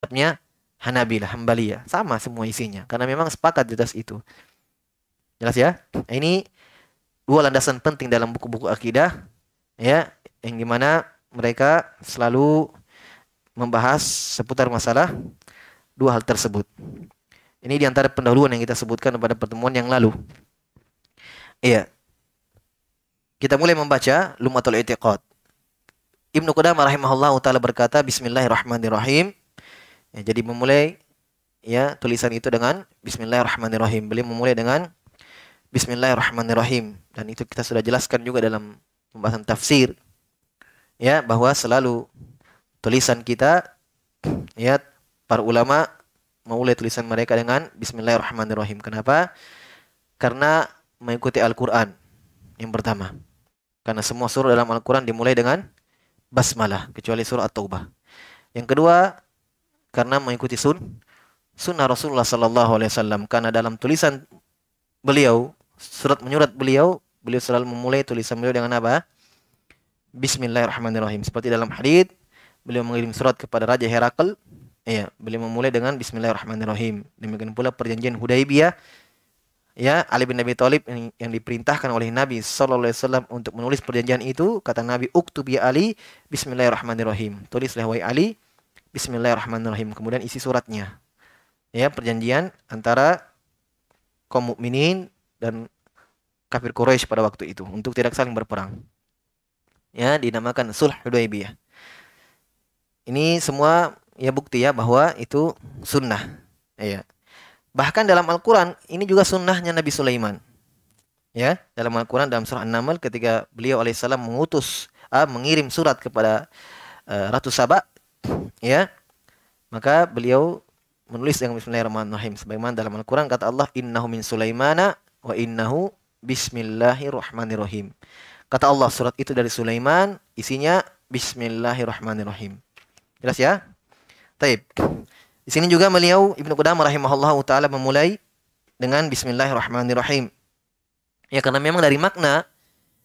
mazhabnya Hanabilah, Hambaliyah. Sama semua isinya. Karena memang sepakat di atas itu. Jelas ya? Nah, ini dua landasan penting dalam buku-buku akidah. ya Yang dimana mereka selalu membahas seputar masalah dua hal tersebut. Ini diantara pendahuluan yang kita sebutkan pada pertemuan yang lalu. Iya. Kita mulai membaca Lumatul Itiqad. Ibnu Qudamah rahimahullah taala berkata, Bismillahirrahmanirrahim. Ya, jadi memulai ya tulisan itu dengan Bismillahirrahmanirrahim. Beliau memulai dengan Bismillahirrahmanirrahim dan itu kita sudah jelaskan juga dalam pembahasan tafsir ya bahwa selalu tulisan kita ya para ulama memulai tulisan mereka dengan Bismillahirrahmanirrahim. Kenapa? Karena mengikuti Al-Quran yang pertama. Karena semua surah dalam Al-Quran dimulai dengan basmalah kecuali surah At-Taubah. Yang kedua, karena mengikuti sun sunnah Rasulullah Sallallahu Alaihi Wasallam karena dalam tulisan beliau surat menyurat beliau beliau selalu memulai tulisan beliau dengan apa Bismillahirrahmanirrahim seperti dalam hadith beliau mengirim surat kepada Raja Herakl ya beliau memulai dengan Bismillahirrahmanirrahim demikian pula perjanjian Hudaybiyah ya Ali bin Abi Thalib yang, yang diperintahkan oleh Nabi Shallallahu Alaihi Wasallam untuk menulis perjanjian itu kata Nabi Uktubi ya Ali Bismillahirrahmanirrahim tulislah wahai Ali Bismillahirrahmanirrahim. Kemudian isi suratnya. Ya, perjanjian antara kaum mukminin dan kafir Quraisy pada waktu itu untuk tidak saling berperang. Ya, dinamakan sulh Hudaybiyah. Ini semua ya bukti ya bahwa itu sunnah. Ya. Bahkan dalam Al-Qur'an ini juga sunnahnya Nabi Sulaiman. Ya, dalam Al-Qur'an dalam surah An-Naml ketika beliau alaihissalam mengutus ah, mengirim surat kepada uh, Ratu Sabak ya maka beliau menulis yang Bismillahirrahmanirrahim sebagaimana dalam Al-Qur'an kata Allah innahu min Sulaimana wa innahu bismillahirrahmanirrahim kata Allah surat itu dari Sulaiman isinya bismillahirrahmanirrahim jelas ya Taib. Di sini juga beliau Ibnu Qudamah rahimahullah taala memulai dengan bismillahirrahmanirrahim. Ya karena memang dari makna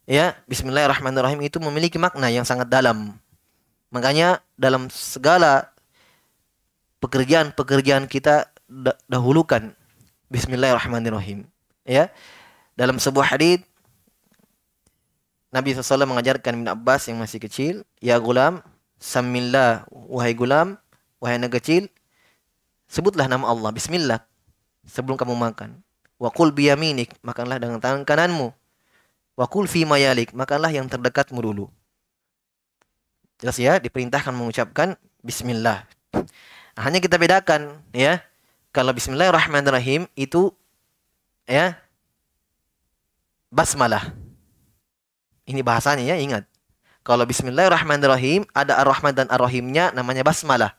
ya bismillahirrahmanirrahim itu memiliki makna yang sangat dalam. Makanya dalam segala pekerjaan-pekerjaan kita dahulukan bismillahirrahmanirrahim. Ya. Dalam sebuah hadis Nabi SAW mengajarkan Ibn Abbas yang masih kecil, "Ya gulam, samillah, wahai gulam, wahai anak kecil, sebutlah nama Allah, bismillah, sebelum kamu makan. Wakul biyaminik, makanlah dengan tangan kananmu. Wakul fi mayalik, makanlah yang terdekatmu dulu. Jelas ya, diperintahkan mengucapkan bismillah. Nah, hanya kita bedakan ya. Kalau bismillahirrahmanirrahim itu ya basmalah. Ini bahasanya ya, ingat. Kalau bismillahirrahmanirrahim ada ar-rahman dan ar-rahimnya namanya basmalah.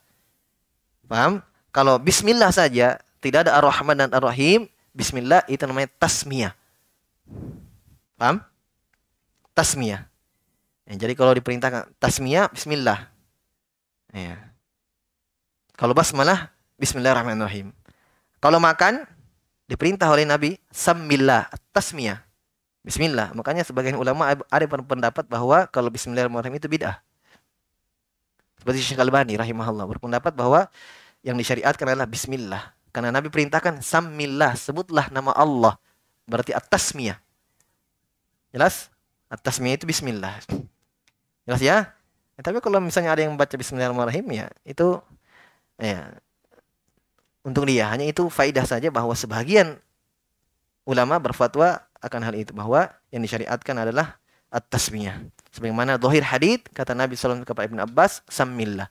Paham? Kalau bismillah saja tidak ada ar-rahman dan ar-rahim, bismillah itu namanya tasmiyah. Paham? Tasmiyah. Ya, jadi kalau diperintahkan tasmiyah bismillah. Ya. Kalau basmalah bismillahirrahmanirrahim. Kalau makan diperintah oleh Nabi sambillah tasmiyah. Bismillah. Makanya sebagian ulama ada pendapat bahwa kalau bismillahirrahmanirrahim itu bid'ah. Seperti Syekh Al-Albani rahimahullah berpendapat bahwa yang disyariatkan adalah bismillah. Karena Nabi perintahkan samillah, sebutlah nama Allah. Berarti at-tasmiyah. Jelas? at itu bismillah jelas ya, ya ya tapi kalau misalnya ada yang baca Bismillahirrahmanirrahim ya itu ya untuk dia hanya itu faidah saja bahwa sebagian ulama berfatwa akan hal itu bahwa yang disyariatkan adalah at-tasmiyah sebagaimana dohir hadith kata Nabi SAW kepada Ibn Abbas sammillah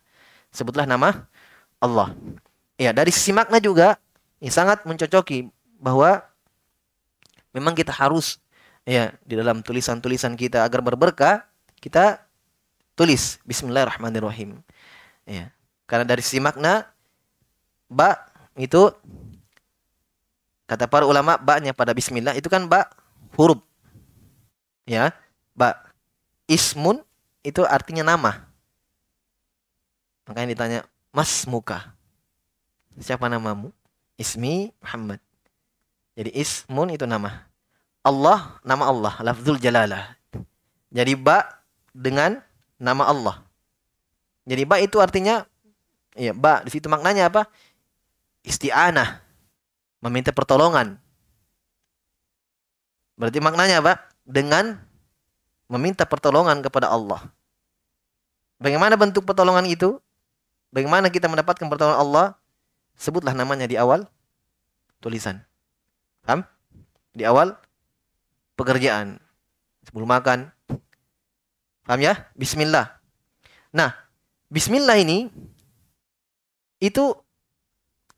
sebutlah nama Allah ya dari sisi makna juga ini ya, sangat mencocoki bahwa memang kita harus ya di dalam tulisan-tulisan kita agar berberkah kita tulis Bismillahirrahmanirrahim. Ya. Karena dari sisi makna ba itu kata para ulama ba-nya pada bismillah itu kan ba huruf. Ya, ba ismun itu artinya nama. Makanya ditanya, "Mas muka." Siapa namamu? Ismi Muhammad. Jadi ismun itu nama. Allah nama Allah, lafzul jalalah. Jadi ba dengan nama Allah. Jadi ba itu artinya ya ba di situ maknanya apa? Isti'anah. Meminta pertolongan. Berarti maknanya apa? Dengan meminta pertolongan kepada Allah. Bagaimana bentuk pertolongan itu? Bagaimana kita mendapatkan pertolongan Allah? Sebutlah namanya di awal tulisan. Paham? Di awal pekerjaan. Sebelum makan, Paham ya? Bismillah. Nah, bismillah ini itu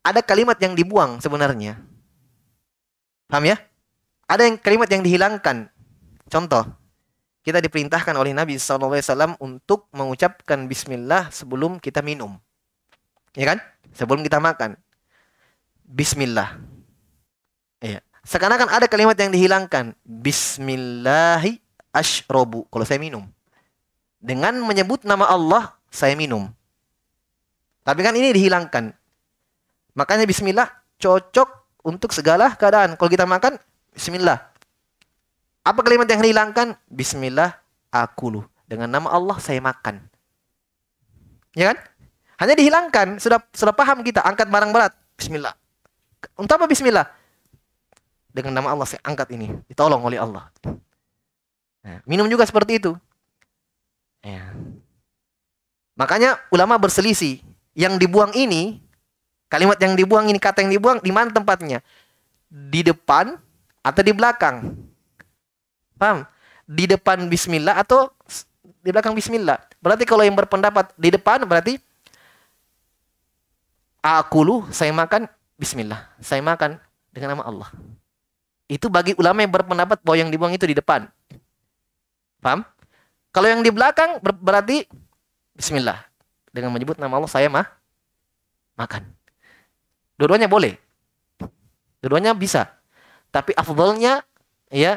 ada kalimat yang dibuang sebenarnya. Paham ya? Ada yang kalimat yang dihilangkan. Contoh, kita diperintahkan oleh Nabi SAW untuk mengucapkan bismillah sebelum kita minum. Ya kan? Sebelum kita makan. Bismillah. Ya Sekarang kan ada kalimat yang dihilangkan. Bismillahi ashrobu. Kalau saya minum. Dengan menyebut nama Allah, saya minum. Tapi kan ini dihilangkan. Makanya bismillah cocok untuk segala keadaan. Kalau kita makan, bismillah. Apa kalimat yang dihilangkan? Bismillah aku lu Dengan nama Allah saya makan. Ya kan? Hanya dihilangkan, sudah sudah paham kita angkat barang berat. Bismillah. Untuk apa bismillah? Dengan nama Allah saya angkat ini, ditolong oleh Allah. Nah, minum juga seperti itu. Ya. Makanya ulama berselisih. Yang dibuang ini, kalimat yang dibuang ini, kata yang dibuang, di mana tempatnya? Di depan atau di belakang? Paham? Di depan bismillah atau di belakang bismillah. Berarti kalau yang berpendapat di depan berarti aku lu saya makan bismillah. Saya makan dengan nama Allah. Itu bagi ulama yang berpendapat bahwa yang dibuang itu di depan. Paham? Kalau yang di belakang ber berarti bismillah. Dengan menyebut nama Allah saya mah makan. Dua-duanya boleh. Dua-duanya bisa. Tapi afdolnya ya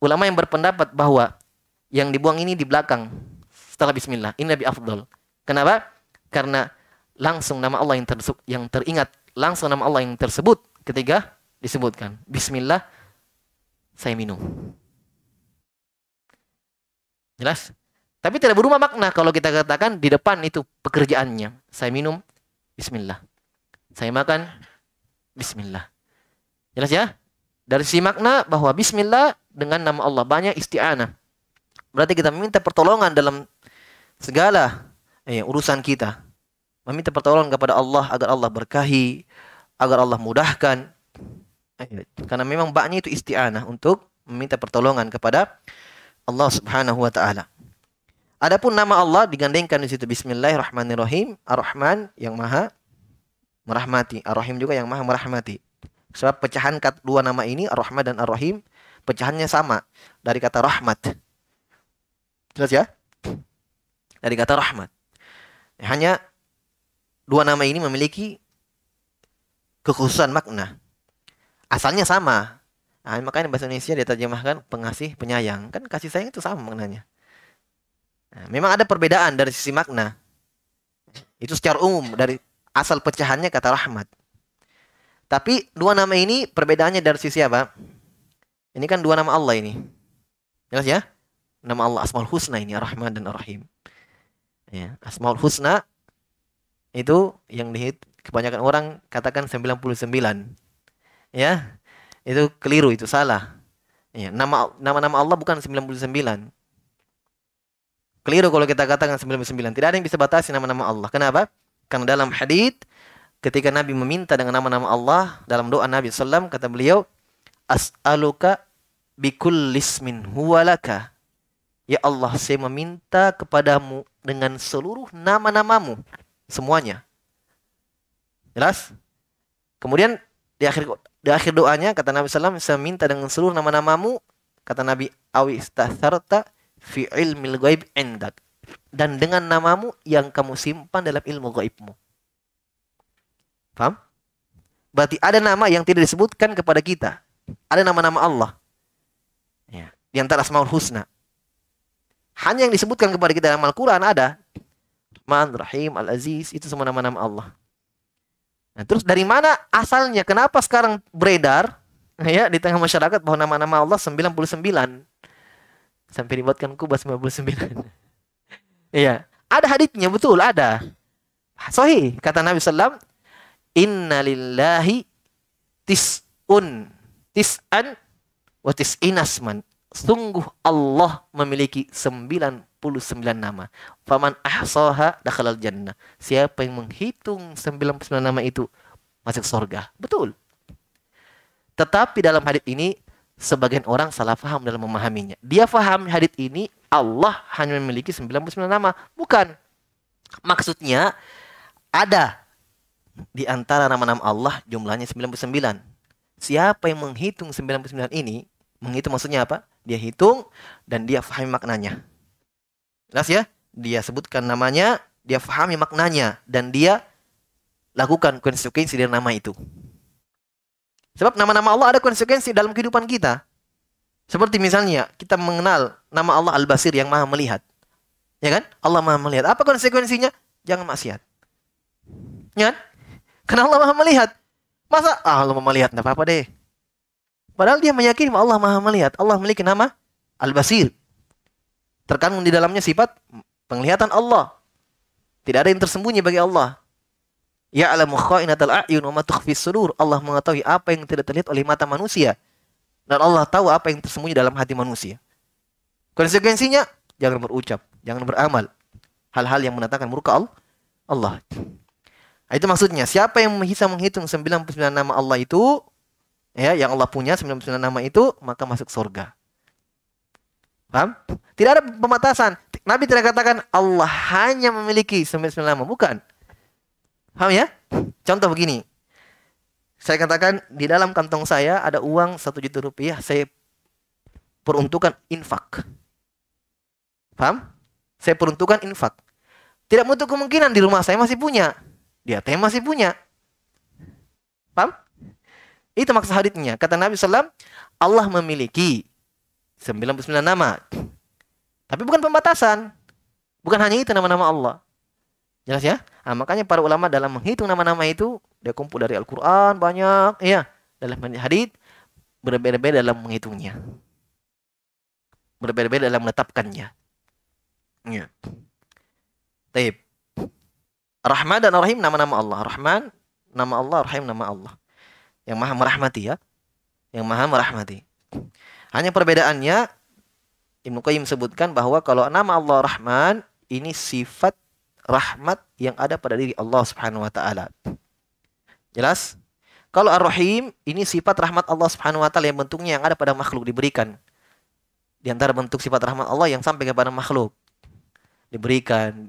ulama yang berpendapat bahwa yang dibuang ini di belakang setelah bismillah. Ini lebih afdol. Kenapa? Karena langsung nama Allah yang, yang teringat, langsung nama Allah yang tersebut ketiga disebutkan. Bismillah saya minum. Jelas? Tapi tidak berubah makna kalau kita katakan di depan itu pekerjaannya. Saya minum, bismillah. Saya makan, bismillah. Jelas ya? Dari si makna bahwa bismillah dengan nama Allah banyak isti'anah. Berarti kita meminta pertolongan dalam segala eh, urusan kita. Meminta pertolongan kepada Allah agar Allah berkahi, agar Allah mudahkan. Eh, karena memang baknya itu isti'anah untuk meminta pertolongan kepada Allah Subhanahu wa taala. Adapun nama Allah digandengkan di situ Bismillahirrahmanirrahim, Ar-Rahman yang Maha merahmati, Ar-Rahim juga yang Maha merahmati. Sebab pecahan kata dua nama ini Ar-Rahman dan Ar-Rahim pecahannya sama dari kata rahmat. Jelas ya? Dari kata rahmat. Hanya dua nama ini memiliki kekhususan makna. Asalnya sama, Nah, makanya bahasa Indonesia dia diterjemahkan pengasih penyayang. Kan kasih sayang itu sama maknanya. Nah, memang ada perbedaan dari sisi makna. Itu secara umum dari asal pecahannya kata rahmat. Tapi dua nama ini perbedaannya dari sisi apa? Ini kan dua nama Allah ini. Jelas ya? Nama Allah Asmaul Husna ini Ar-Rahman dan Ar-Rahim. Ya, Asmaul Husna itu yang dihit kebanyakan orang katakan 99. Ya. Itu keliru, itu salah. Ya, nama nama-nama Allah bukan 99. Keliru kalau kita katakan 99. Tidak ada yang bisa batasi nama-nama Allah. Kenapa? Karena dalam hadith ketika Nabi meminta dengan nama-nama Allah dalam doa Nabi sallam kata beliau as'aluka bikulismin huwalaka. Ya Allah, saya meminta kepadamu dengan seluruh nama-namamu semuanya. Jelas? Kemudian di akhir di akhir doanya kata Nabi Sallam saya minta dengan seluruh nama-namamu. Kata Nabi Awi istasarta fi ilmil ghaib endak. Dan dengan namamu yang kamu simpan dalam ilmu gaibmu. Paham? Berarti ada nama yang tidak disebutkan kepada kita. Ada nama-nama Allah. Ya. Di antara Asmaul Husna. Hanya yang disebutkan kepada kita dalam Al-Quran ada. Rahman, Rahim, Al-Aziz. Itu semua nama-nama Allah. Nah, terus dari mana asalnya? Kenapa sekarang beredar nah, ya di tengah masyarakat bahwa nama-nama Allah 99 sampai dibuatkan kubah 99. Iya, ada haditsnya betul ada. Sahih kata Nabi sallam innalillahi tis'un tis'an watisinasman. Sungguh Allah memiliki 99 99 nama. Faman ahsaha dakhalal jannah. Siapa yang menghitung 99 nama itu masuk surga. Betul. Tetapi dalam hadis ini sebagian orang salah faham dalam memahaminya. Dia faham hadis ini Allah hanya memiliki 99 nama, bukan. Maksudnya ada di antara nama-nama Allah jumlahnya 99. Siapa yang menghitung 99 ini, menghitung maksudnya apa? Dia hitung dan dia fahami maknanya. Jelas ya? Dia sebutkan namanya, dia fahami maknanya, dan dia lakukan konsekuensi dari nama itu. Sebab nama-nama Allah ada konsekuensi dalam kehidupan kita. Seperti misalnya, kita mengenal nama Allah Al-Basir yang maha melihat. Ya kan? Allah maha melihat. Apa konsekuensinya? Jangan maksiat. Ya kan? Karena Allah maha melihat. Masa ah, Allah maha melihat, tidak apa-apa deh. Padahal dia meyakini Allah maha melihat. Allah memiliki nama Al-Basir terkandung di dalamnya sifat penglihatan Allah. Tidak ada yang tersembunyi bagi Allah. Ya'lamu kha'inatal a'yun wa sudur. Allah mengetahui apa yang tidak terlihat oleh mata manusia dan Allah tahu apa yang tersembunyi dalam hati manusia. Konsekuensinya jangan berucap, jangan beramal hal-hal yang menatakan murka Allah. Nah, itu maksudnya, siapa yang bisa menghitung 99 nama Allah itu ya yang Allah punya 99 nama itu maka masuk surga. Paham? Tidak ada pematasan. Nabi tidak katakan Allah hanya memiliki 99 nama. Bukan. Paham ya? Contoh begini. Saya katakan di dalam kantong saya ada uang 1 juta rupiah. Saya peruntukan infak. Paham? Saya peruntukan infak. Tidak menutup kemungkinan di rumah saya masih punya. Di ATM masih punya. Paham? Itu maksud haditnya. Kata Nabi SAW, Allah memiliki 99 nama. Tapi bukan pembatasan. Bukan hanya itu nama-nama Allah. Jelas ya? Nah, makanya para ulama dalam menghitung nama-nama itu, dia kumpul dari Al-Quran banyak, iya. Dalam hadith, berbeda-beda dalam menghitungnya. Berbeda-beda dalam menetapkannya. Iya. Taib. Rahman dan Rahim nama-nama Allah. Rahman, nama Allah, Rahim nama Allah. Yang maha merahmati ya. Yang maha merahmati. Hanya perbedaannya Ibnu Qayyim sebutkan bahwa kalau nama Allah Rahman ini sifat rahmat yang ada pada diri Allah Subhanahu wa taala. Jelas? Kalau Ar-Rahim ini sifat rahmat Allah Subhanahu wa taala yang bentuknya yang ada pada makhluk diberikan. Di antara bentuk sifat rahmat Allah yang sampai kepada makhluk diberikan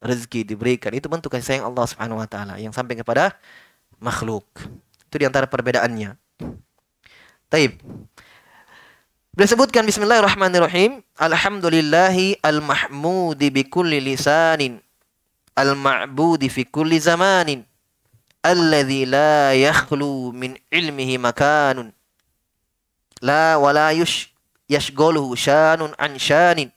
rezeki diberikan itu bentuk kasih sayang Allah Subhanahu wa taala yang sampai kepada makhluk. Itu di antara perbedaannya. Taib. Beliau sebutkan bismillahirrahmanirrahim. Alhamdulillahi al-mahmudi bi kulli lisanin. Al-ma'budi fi kulli zamanin. Alladhi la yakhlu min ilmihi makanun. La wa la yush yashgoluhu shanun an shanin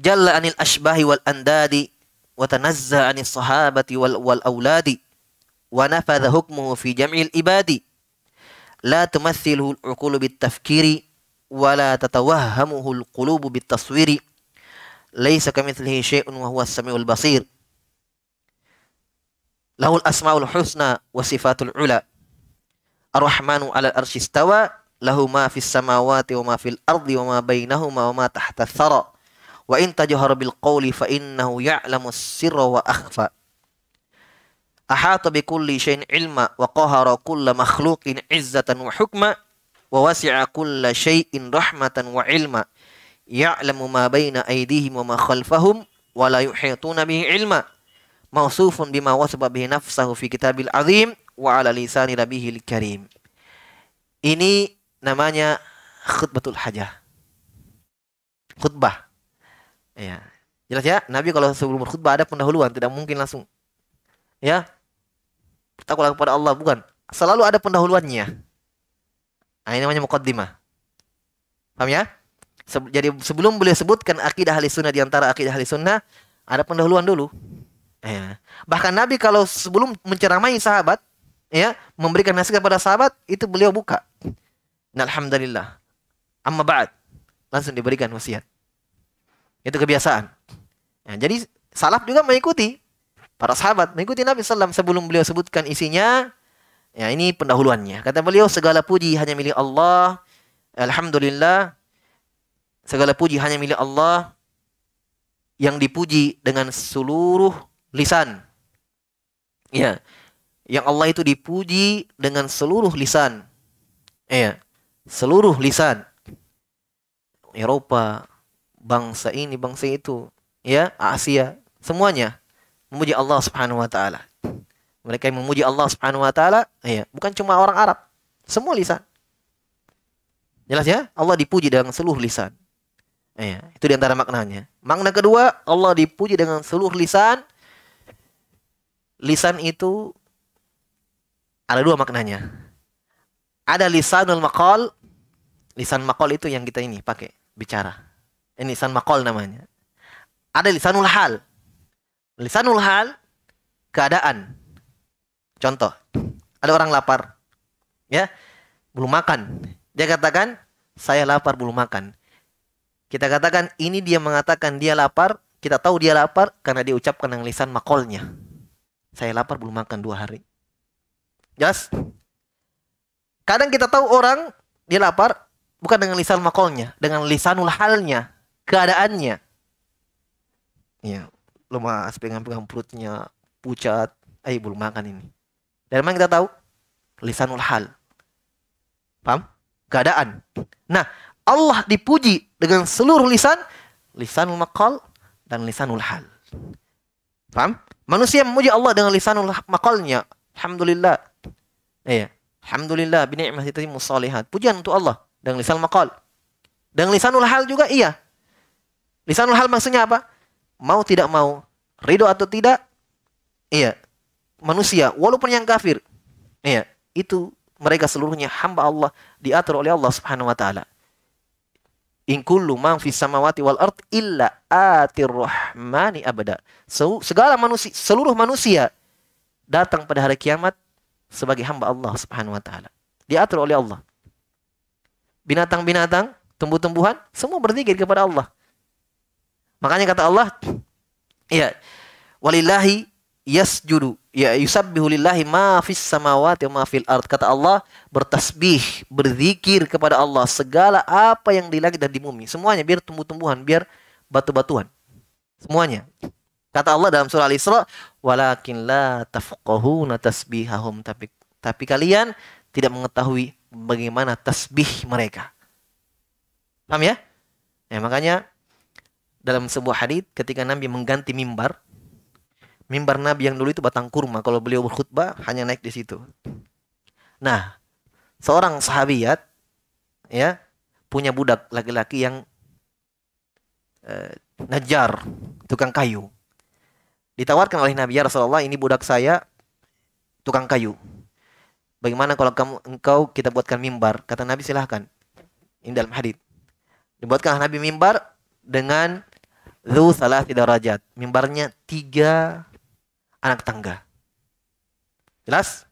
Jalla anil ashbahi wal andadi. Watanazza anil sahabati wal, wal awladi. Wa nafadha hukmuhu fi jam'il ibadi. لا تمثله العقول بالتفكير ولا تتوهمه القلوب بالتصوير ليس كمثله شيء وهو السميع البصير له الأسماء الحسنى وصفات العلى الرحمن على الأرش استوى له ما في السماوات وما في الأرض وما بينهما وما تحت الثرى وإن تجهر بالقول فإنه يعلم السر وأخفى ahata bi kulli syai'in ilma wa qahara kulla makhluqin izzatan wa hukma wa wasi'a kulla syai'in rahmatan wa ilma ya'lamu ma baina aydihim wa ma khalfahum wa la yuhituna bihi ilma mausufun bima wasaba bihi nafsahu fi kitabil azim wa ala lisani rabbihil karim ini namanya khutbatul hajah khutbah ya jelas ya nabi kalau sebelum khutbah ada pendahuluan tidak mungkin langsung ya bertakwalah kepada Allah bukan selalu ada pendahuluannya nah, ini namanya mukaddimah paham ya Se jadi sebelum beliau sebutkan akidah ahli sunnah diantara akidah ahli sunnah ada pendahuluan dulu ya. bahkan Nabi kalau sebelum menceramai sahabat ya memberikan nasihat kepada sahabat itu beliau buka alhamdulillah amma ba'd langsung diberikan wasiat itu kebiasaan ya, jadi salaf juga mengikuti para sahabat mengikuti Nabi SAW sebelum beliau sebutkan isinya. Ya, ini pendahuluannya. Kata beliau, segala puji hanya milik Allah. Alhamdulillah. Segala puji hanya milik Allah yang dipuji dengan seluruh lisan. Ya. Yang Allah itu dipuji dengan seluruh lisan. Ya. Seluruh lisan. Eropa, bangsa ini, bangsa itu, ya, Asia, semuanya memuji Allah Subhanahu wa taala. Mereka yang memuji Allah Subhanahu wa taala, ya, bukan cuma orang Arab, semua lisan. Jelas ya? Allah dipuji dengan seluruh lisan. Iya, itu antara maknanya. Makna kedua, Allah dipuji dengan seluruh lisan. Lisan itu ada dua maknanya. Ada lisanul maqal. Lisan maqal itu yang kita ini pakai bicara. Ini lisan maqal namanya. Ada lisanul hal. Lisanul hal keadaan. Contoh, ada orang lapar. Ya, belum makan. Dia katakan, "Saya lapar belum makan." Kita katakan ini dia mengatakan dia lapar, kita tahu dia lapar karena dia ucapkan dengan lisan makolnya. Saya lapar belum makan dua hari. Jelas? Kadang kita tahu orang dia lapar bukan dengan lisan makolnya, dengan lisanul halnya, keadaannya. Ya lemas pegang-pegang perutnya pucat eh belum makan ini dari mana kita tahu lisanul hal paham keadaan nah Allah dipuji dengan seluruh lisan lisanul makal dan lisanul hal paham manusia memuji Allah dengan lisanul makalnya alhamdulillah iya alhamdulillah bi ni'mati tatimmu pujian untuk Allah dengan lisan makal dengan lisanul hal juga iya lisanul hal maksudnya apa mau tidak mau, ridho atau tidak, iya, manusia, walaupun yang kafir, iya, itu mereka seluruhnya hamba Allah diatur oleh Allah Subhanahu wa taala. In kullu man fis samawati wal ard illa atir rahmani abada. So, segala manusia, seluruh manusia datang pada hari kiamat sebagai hamba Allah Subhanahu wa taala. Diatur oleh Allah. Binatang-binatang, tumbuh-tumbuhan semua berzikir kepada Allah. Makanya kata Allah, ya, walillahi yasjudu ya yusabbihu lillahi ma fis samawati wa ma fil ard kata Allah bertasbih berzikir kepada Allah segala apa yang di langit dan di bumi semuanya biar tumbuh-tumbuhan biar batu-batuan semuanya kata Allah dalam surah Al-Isra walakin la tafqahuna tasbihahum tapi tapi kalian tidak mengetahui bagaimana tasbih mereka paham ya ya makanya dalam sebuah hadis ketika Nabi mengganti mimbar mimbar Nabi yang dulu itu batang kurma kalau beliau berkhutbah hanya naik di situ nah seorang sahabiat ya punya budak laki-laki yang eh, najar tukang kayu ditawarkan oleh Nabi ya Rasulullah ini budak saya tukang kayu bagaimana kalau kamu engkau kita buatkan mimbar kata Nabi silahkan ini dalam hadis dibuatkan Nabi mimbar dengan salah tidak rajat. Mimbarnya tiga anak tangga. Jelas?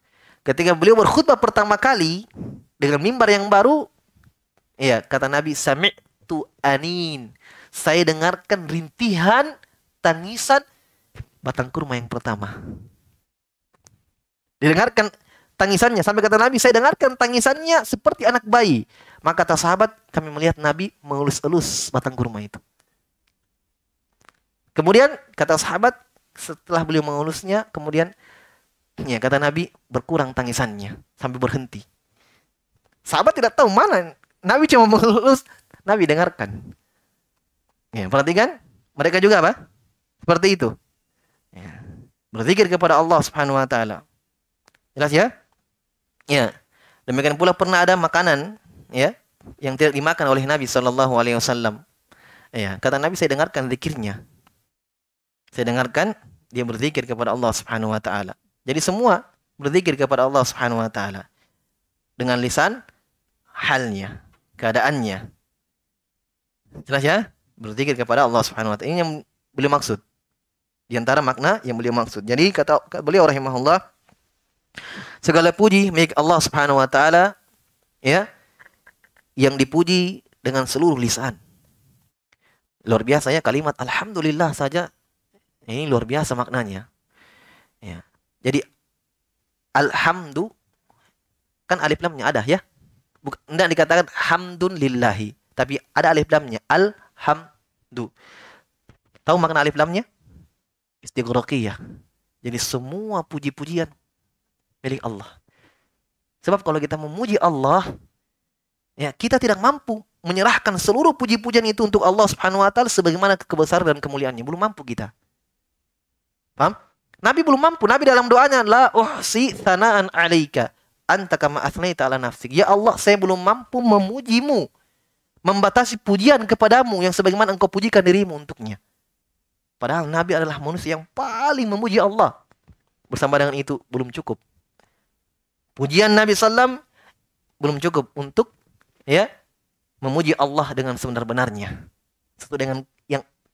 Ketika beliau berkhutbah pertama kali dengan mimbar yang baru, ya kata Nabi tu anin. Saya dengarkan rintihan tangisan batang kurma yang pertama. Didengarkan tangisannya sampai kata Nabi saya dengarkan tangisannya seperti anak bayi. Maka kata sahabat kami melihat Nabi mengelus-elus batang kurma itu. Kemudian kata sahabat setelah beliau mengulusnya kemudian ya kata Nabi berkurang tangisannya sampai berhenti. Sahabat tidak tahu mana Nabi cuma mengulus Nabi dengarkan. Ya, perhatikan, mereka juga apa? Seperti itu. Ya. Berzikir kepada Allah Subhanahu wa taala. Jelas ya? Ya. Demikian pula pernah ada makanan ya yang tidak dimakan oleh Nabi saw. Ya, kata Nabi saya dengarkan zikirnya. Saya dengarkan dia berzikir kepada Allah Subhanahu wa taala. Jadi semua berzikir kepada Allah Subhanahu wa taala dengan lisan halnya, keadaannya. Jelas ya? Berzikir kepada Allah Subhanahu wa taala. Ini yang beliau maksud. Di antara makna yang beliau maksud. Jadi kata beliau rahimahullah segala puji milik Allah Subhanahu wa taala ya yang dipuji dengan seluruh lisan. Luar biasa ya kalimat alhamdulillah saja ini luar biasa maknanya. Ya. Jadi alhamdu kan alif lamnya ada ya. Bukan enggak dikatakan hamdun lillahi, tapi ada alif lamnya alhamdu. Tahu makna alif lamnya? Istighraqiyah. Jadi semua puji-pujian milik Allah. Sebab kalau kita memuji Allah, ya kita tidak mampu menyerahkan seluruh puji-pujian itu untuk Allah Subhanahu wa taala sebagaimana kebesaran dan kemuliaannya. Belum mampu kita. Paham? Nabi belum mampu. Nabi dalam doanya la uhsi thanaan alaika anta kama athnaita ala nafsik. Ya Allah, saya belum mampu memujimu. Membatasi pujian kepadamu yang sebagaimana engkau pujikan dirimu untuknya. Padahal Nabi adalah manusia yang paling memuji Allah. Bersama dengan itu belum cukup. Pujian Nabi Sallam belum cukup untuk ya memuji Allah dengan sebenar-benarnya. Satu dengan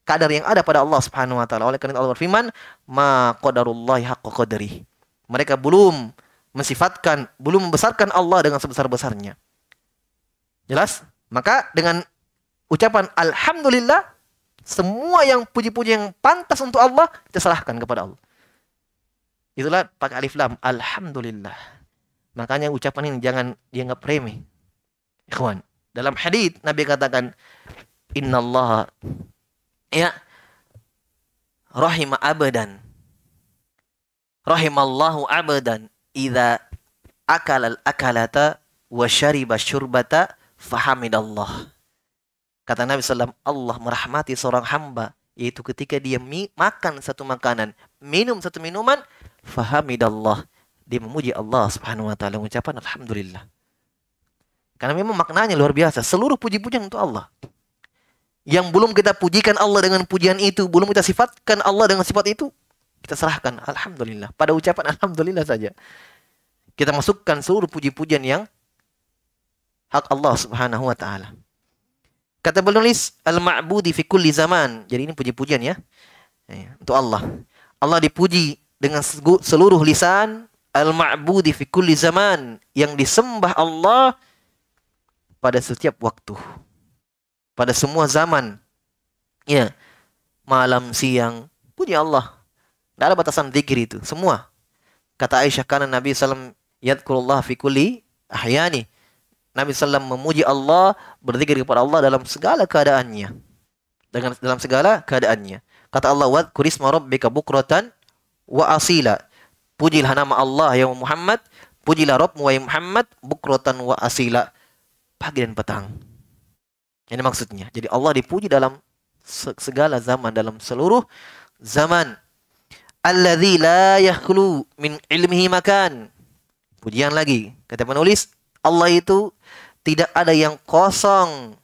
kadar yang ada pada Allah Subhanahu wa taala. Oleh karena Allah berfirman, "Ma qadarullahi haqqo qadri." Mereka belum mensifatkan, belum membesarkan Allah dengan sebesar-besarnya. Jelas? Maka dengan ucapan alhamdulillah semua yang puji-puji yang pantas untuk Allah kita serahkan kepada Allah. Itulah pakai alif lam alhamdulillah. Makanya ucapan ini jangan dianggap remeh. Ikhwan, dalam hadis Nabi katakan innallaha ya rahimah abadan rahimallahu abadan idza akalal akalata wa syariba syurbata fahamidallah kata Nabi SAW Allah merahmati seorang hamba yaitu ketika dia mi makan satu makanan minum satu minuman fahamidallah dia memuji Allah Subhanahu wa taala mengucapkan alhamdulillah karena memang maknanya luar biasa seluruh puji-pujian untuk Allah yang belum kita pujikan Allah dengan pujian itu, belum kita sifatkan Allah dengan sifat itu, kita serahkan alhamdulillah. Pada ucapan alhamdulillah saja. Kita masukkan seluruh puji-pujian yang hak Allah Subhanahu wa taala. Kata penulis al-ma'budi fi kulli zaman. Jadi ini puji-pujian ya. Eh, untuk Allah. Allah dipuji dengan seluruh lisan al-ma'budi fi kulli zaman yang disembah Allah pada setiap waktu pada semua zaman. Ya, malam, siang, punya Allah. Tidak ada batasan zikir itu, semua. Kata Aisyah, karena Nabi SAW yadkurullah fi kulli ahyani. Nabi SAW memuji Allah, berzikir kepada Allah dalam segala keadaannya. Dengan dalam segala keadaannya. Kata Allah, "Wa kurisma rabbika bukratan wa asila." Pujilah nama Allah yang Muhammad, pujilah Rabbmu wahai Muhammad bukrotan wa asila. Pagi dan petang. Ini maksudnya. Jadi Allah dipuji dalam segala zaman, dalam seluruh zaman. Alladzi la yakhlu min ilmihi makan. Pujian lagi. Kata penulis, Allah itu tidak ada yang kosong.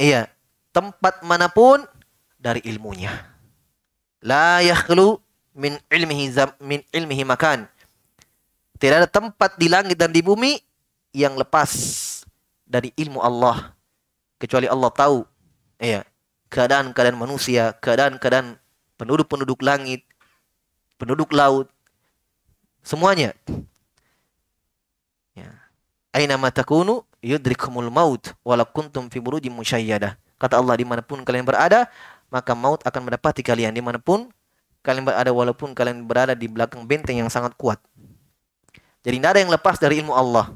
Iya, tempat manapun dari ilmunya. La yakhlu min ilmihi zam min ilmihi makan. Tidak ada tempat di langit dan di bumi yang lepas dari ilmu Allah kecuali Allah tahu ya keadaan-keadaan manusia, keadaan-keadaan penduduk-penduduk langit, penduduk laut, semuanya. Ya. Aina matakunu yudrikumul maut walakuntum fi burujin musyayyadah. Kata Allah dimanapun kalian berada, maka maut akan mendapati kalian dimanapun kalian berada walaupun kalian berada di belakang benteng yang sangat kuat. Jadi tidak ada yang lepas dari ilmu Allah.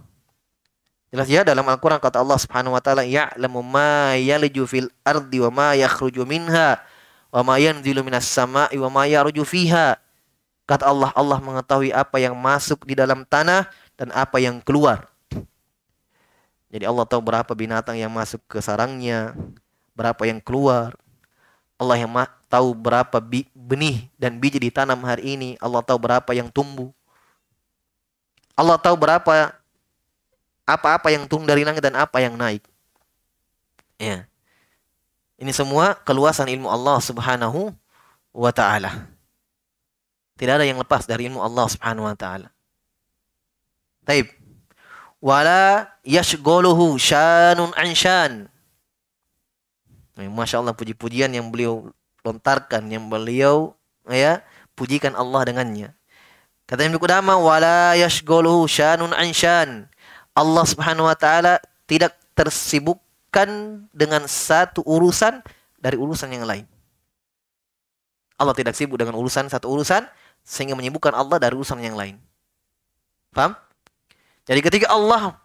Jelas ya dalam Al-Qur'an kata Allah Subhanahu wa taala ya'lamu ma yalju fil ardi wa ma yakhruju minha wa ma yanzilu minas sama'i wa ma yaruju fiha. Kata Allah, Allah mengetahui apa yang masuk di dalam tanah dan apa yang keluar. Jadi Allah tahu berapa binatang yang masuk ke sarangnya, berapa yang keluar. Allah yang tahu berapa benih dan biji ditanam hari ini. Allah tahu berapa yang tumbuh. Allah tahu berapa apa-apa yang turun dari langit dan apa yang naik. Ya. Ini semua keluasan ilmu Allah Subhanahu wa taala. Tidak ada yang lepas dari ilmu Allah Subhanahu wa taala. Taib. Wala yashgoluhu syanun ansyan. Masya Allah puji-pujian yang beliau lontarkan, yang beliau ya pujikan Allah dengannya. Kata Ibnu Qudamah, wala yashgoluhu syanun ansyan. Allah Subhanahu wa taala tidak tersibukkan dengan satu urusan dari urusan yang lain. Allah tidak sibuk dengan urusan satu urusan sehingga menyibukkan Allah dari urusan yang lain. Paham? Jadi ketika Allah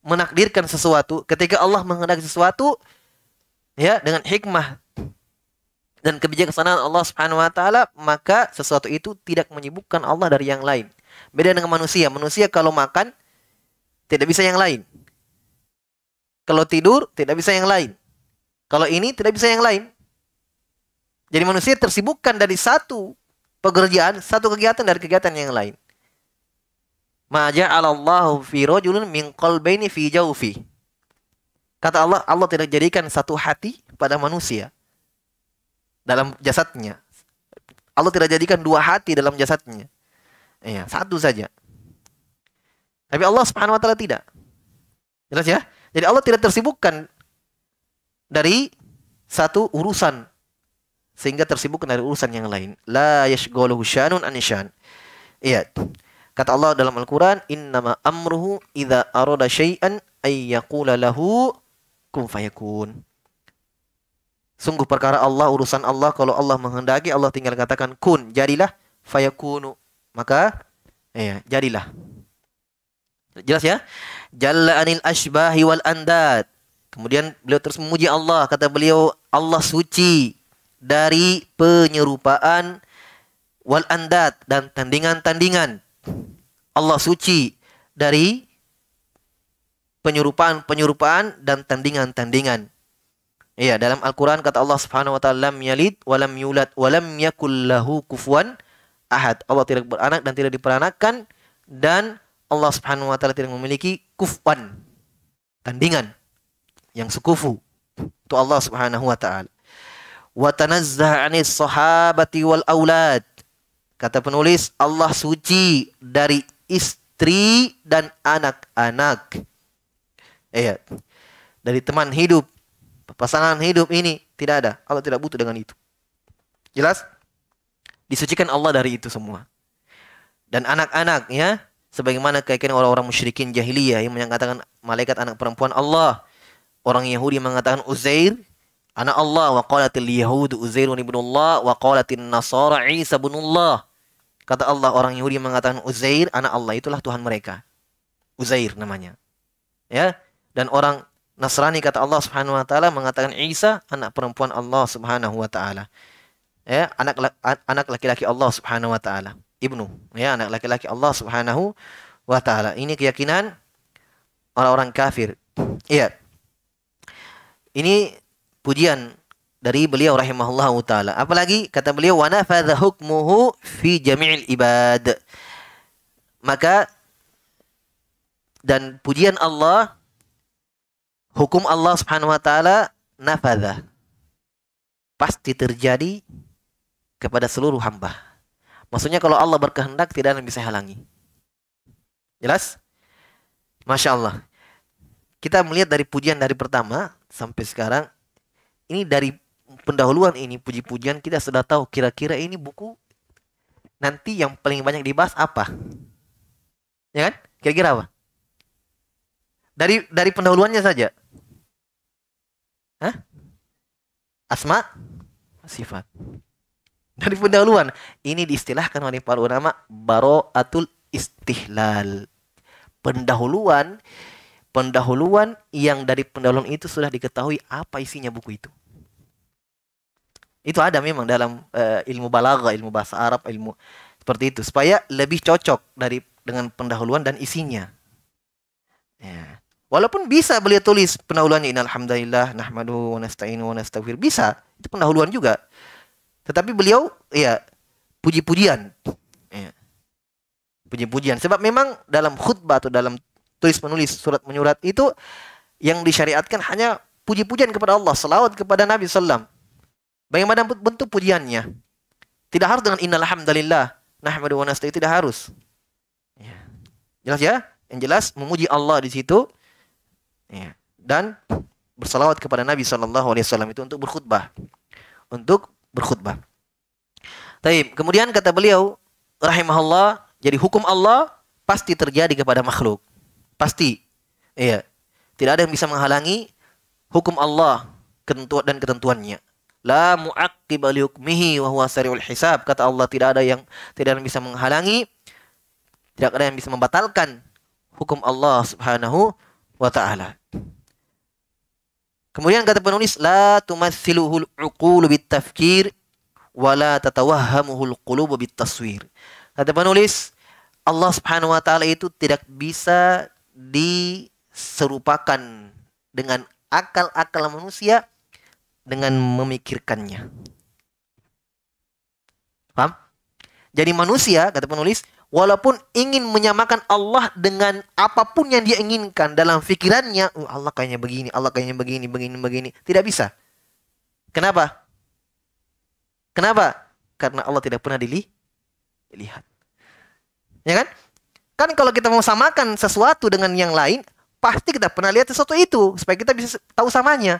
menakdirkan sesuatu, ketika Allah menghendaki sesuatu ya dengan hikmah dan kebijaksanaan Allah Subhanahu wa taala, maka sesuatu itu tidak menyibukkan Allah dari yang lain. Beda dengan manusia. Manusia kalau makan tidak bisa yang lain. Kalau tidur, tidak bisa yang lain. Kalau ini, tidak bisa yang lain. Jadi manusia tersibukkan dari satu pekerjaan, satu kegiatan dari kegiatan yang lain. Ma'ja'alallahu fi rojulun min qalbaini fi jaufi. Kata Allah, Allah tidak jadikan satu hati pada manusia dalam jasadnya. Allah tidak jadikan dua hati dalam jasadnya. Ya, satu saja. Tapi Allah Subhanahu wa taala tidak. Jelas ya? Jadi Allah tidak tersibukkan dari satu urusan sehingga tersibukkan dari urusan yang lain. La yashghaluhu syanun anisyan. Iya. Kata Allah dalam Al-Qur'an, "Innama amruhu idza arada syai'an ay yaqula lahu kun fayakun." Sungguh perkara Allah urusan Allah kalau Allah menghendaki Allah tinggal katakan kun jadilah fayakunu maka ya jadilah Jelas ya? Jalla anil ashbahi wal andad. Kemudian beliau terus memuji Allah. Kata beliau, Allah suci dari penyerupaan wal andad dan tandingan-tandingan. Allah suci dari penyerupaan-penyerupaan dan tandingan-tandingan. Iya, dalam Al-Qur'an kata Allah Subhanahu wa taala, "Lam yalid miulat lam yulad lahu kufuan ahad." Allah tidak beranak dan tidak diperanakan dan Allah Subhanahu wa taala tidak memiliki kufwan tandingan yang sekufu untuk Allah Subhanahu wa taala. Wa tanazzaha 'anis sahabati wal aulad. Kata penulis Allah suci dari istri dan anak-anak. Iya. -anak. Dari teman hidup, pasangan hidup ini tidak ada. Allah tidak butuh dengan itu. Jelas? Disucikan Allah dari itu semua. Dan anak anaknya sebagaimana keyakinan orang-orang musyrikin jahiliyah yang mengatakan malaikat anak perempuan Allah. Orang Yahudi mengatakan Uzair anak Allah wa qalatil yahud Uzairun ibnullah wa qalatin nasara Isa ibnullah. Kata Allah orang Yahudi mengatakan Uzair anak Allah itulah Tuhan mereka. Uzair namanya. Ya, dan orang Nasrani kata Allah Subhanahu wa taala mengatakan Isa anak perempuan Allah Subhanahu wa taala. Ya, anak anak laki-laki Allah Subhanahu wa taala ibnu, ya anak laki-laki Allah Subhanahu wa taala. Ini keyakinan orang-orang kafir. Iya. Ini pujian dari beliau rahimahullah taala. Apalagi kata beliau wa nafadha hukmuhu fi jami'il ibad. Maka dan pujian Allah hukum Allah Subhanahu wa taala nafadha pasti terjadi kepada seluruh hamba. Maksudnya kalau Allah berkehendak tidak ada yang bisa halangi. Jelas? Masya Allah. Kita melihat dari pujian dari pertama sampai sekarang. Ini dari pendahuluan ini puji-pujian kita sudah tahu kira-kira ini buku nanti yang paling banyak dibahas apa? Ya kan? Kira-kira apa? Dari dari pendahuluannya saja. Hah? Asma sifat dari pendahuluan. Ini diistilahkan oleh para ulama baro atul istihlal. Pendahuluan pendahuluan yang dari pendahuluan itu sudah diketahui apa isinya buku itu. Itu ada memang dalam uh, ilmu balaga, ilmu bahasa Arab, ilmu seperti itu supaya lebih cocok dari dengan pendahuluan dan isinya. Ya. Walaupun bisa beliau tulis pendahuluannya inalhamdulillah nahmadu wa nasta'inu wa bisa. Itu pendahuluan juga. Tetapi beliau ya puji-pujian. Ya. Puji-pujian. Sebab memang dalam khutbah atau dalam tulis menulis surat menyurat itu yang disyariatkan hanya puji-pujian kepada Allah, selawat kepada Nabi sallam. Bagaimana bentuk pujiannya? Tidak harus dengan innal hamdalillah nahmadu wa nasta'in tidak harus. Ya. Jelas ya? Yang jelas memuji Allah di situ. Ya. Dan bersalawat kepada Nabi sallallahu alaihi wasallam itu untuk berkhutbah. Untuk berkhutbah. Taib. Kemudian kata beliau, rahimahullah, jadi hukum Allah pasti terjadi kepada makhluk. Pasti. Iya. Tidak ada yang bisa menghalangi hukum Allah ketentuan dan ketentuannya. La mu'aqqiba li hukmihi wa huwa sariul hisab. Kata Allah tidak ada yang tidak ada yang bisa menghalangi, tidak ada yang bisa membatalkan hukum Allah Subhanahu wa taala. Kemudian kata penulis la tumatsiluhul uqulu bitafkir wa la tatawahhamuhul qulubu bitaswir. Kata penulis Allah Subhanahu wa taala itu tidak bisa diserupakan dengan akal-akal manusia dengan memikirkannya. Paham? Jadi manusia kata penulis walaupun ingin menyamakan Allah dengan apapun yang dia inginkan dalam pikirannya, oh, Allah kayaknya begini, Allah kayaknya begini, begini, begini, tidak bisa. Kenapa? Kenapa? Karena Allah tidak pernah dilihat. Ya kan? Kan kalau kita mau samakan sesuatu dengan yang lain, pasti kita pernah lihat sesuatu itu supaya kita bisa tahu samanya.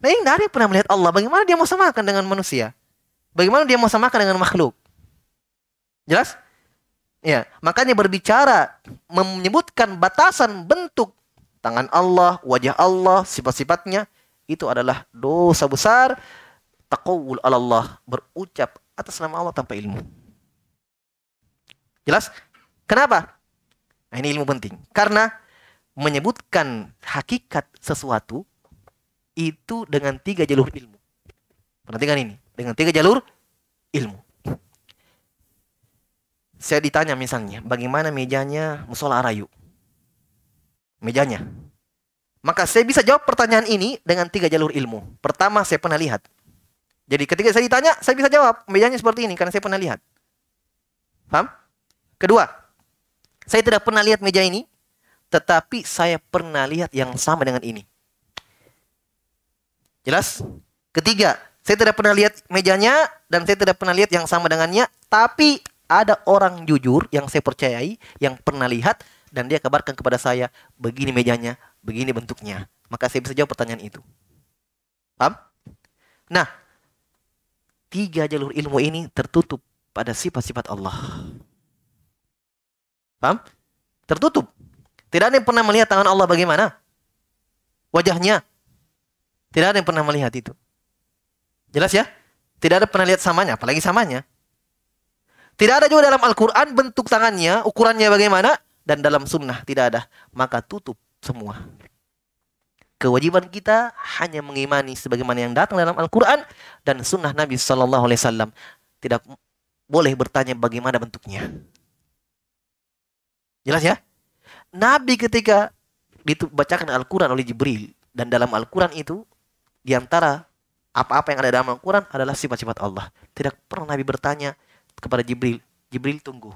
Nah ini dari pernah melihat Allah. Bagaimana dia mau samakan dengan manusia? Bagaimana dia mau samakan dengan makhluk? Jelas? Ya, makanya berbicara menyebutkan batasan bentuk tangan Allah, wajah Allah, sifat-sifatnya itu adalah dosa besar taqawul Allah berucap atas nama Allah tanpa ilmu. Jelas? Kenapa? Nah, ini ilmu penting. Karena menyebutkan hakikat sesuatu itu dengan tiga jalur ilmu. Perhatikan ini, dengan tiga jalur ilmu saya ditanya misalnya, bagaimana mejanya musola Arayu? Mejanya. Maka saya bisa jawab pertanyaan ini dengan tiga jalur ilmu. Pertama, saya pernah lihat. Jadi ketika saya ditanya, saya bisa jawab mejanya seperti ini karena saya pernah lihat. Paham? Kedua, saya tidak pernah lihat meja ini, tetapi saya pernah lihat yang sama dengan ini. Jelas? Ketiga, saya tidak pernah lihat mejanya dan saya tidak pernah lihat yang sama dengannya, tapi ada orang jujur yang saya percayai yang pernah lihat dan dia kabarkan kepada saya begini mejanya, begini bentuknya. Maka saya bisa jawab pertanyaan itu. Paham? Nah, tiga jalur ilmu ini tertutup pada sifat-sifat Allah. Paham? Tertutup. Tidak ada yang pernah melihat tangan Allah bagaimana? Wajahnya. Tidak ada yang pernah melihat itu. Jelas ya? Tidak ada pernah lihat samanya, apalagi samanya. Tidak ada juga dalam Al-Quran bentuk tangannya, ukurannya bagaimana, dan dalam sunnah tidak ada. Maka tutup semua. Kewajiban kita hanya mengimani sebagaimana yang datang dalam Al-Quran dan sunnah Nabi Sallallahu Alaihi Wasallam. Tidak boleh bertanya bagaimana bentuknya. Jelas ya? Nabi ketika dibacakan Al-Quran oleh Jibril dan dalam Al-Quran itu diantara apa-apa yang ada dalam Al-Quran adalah sifat-sifat Allah. Tidak pernah Nabi bertanya kepada Jibril, Jibril tunggu.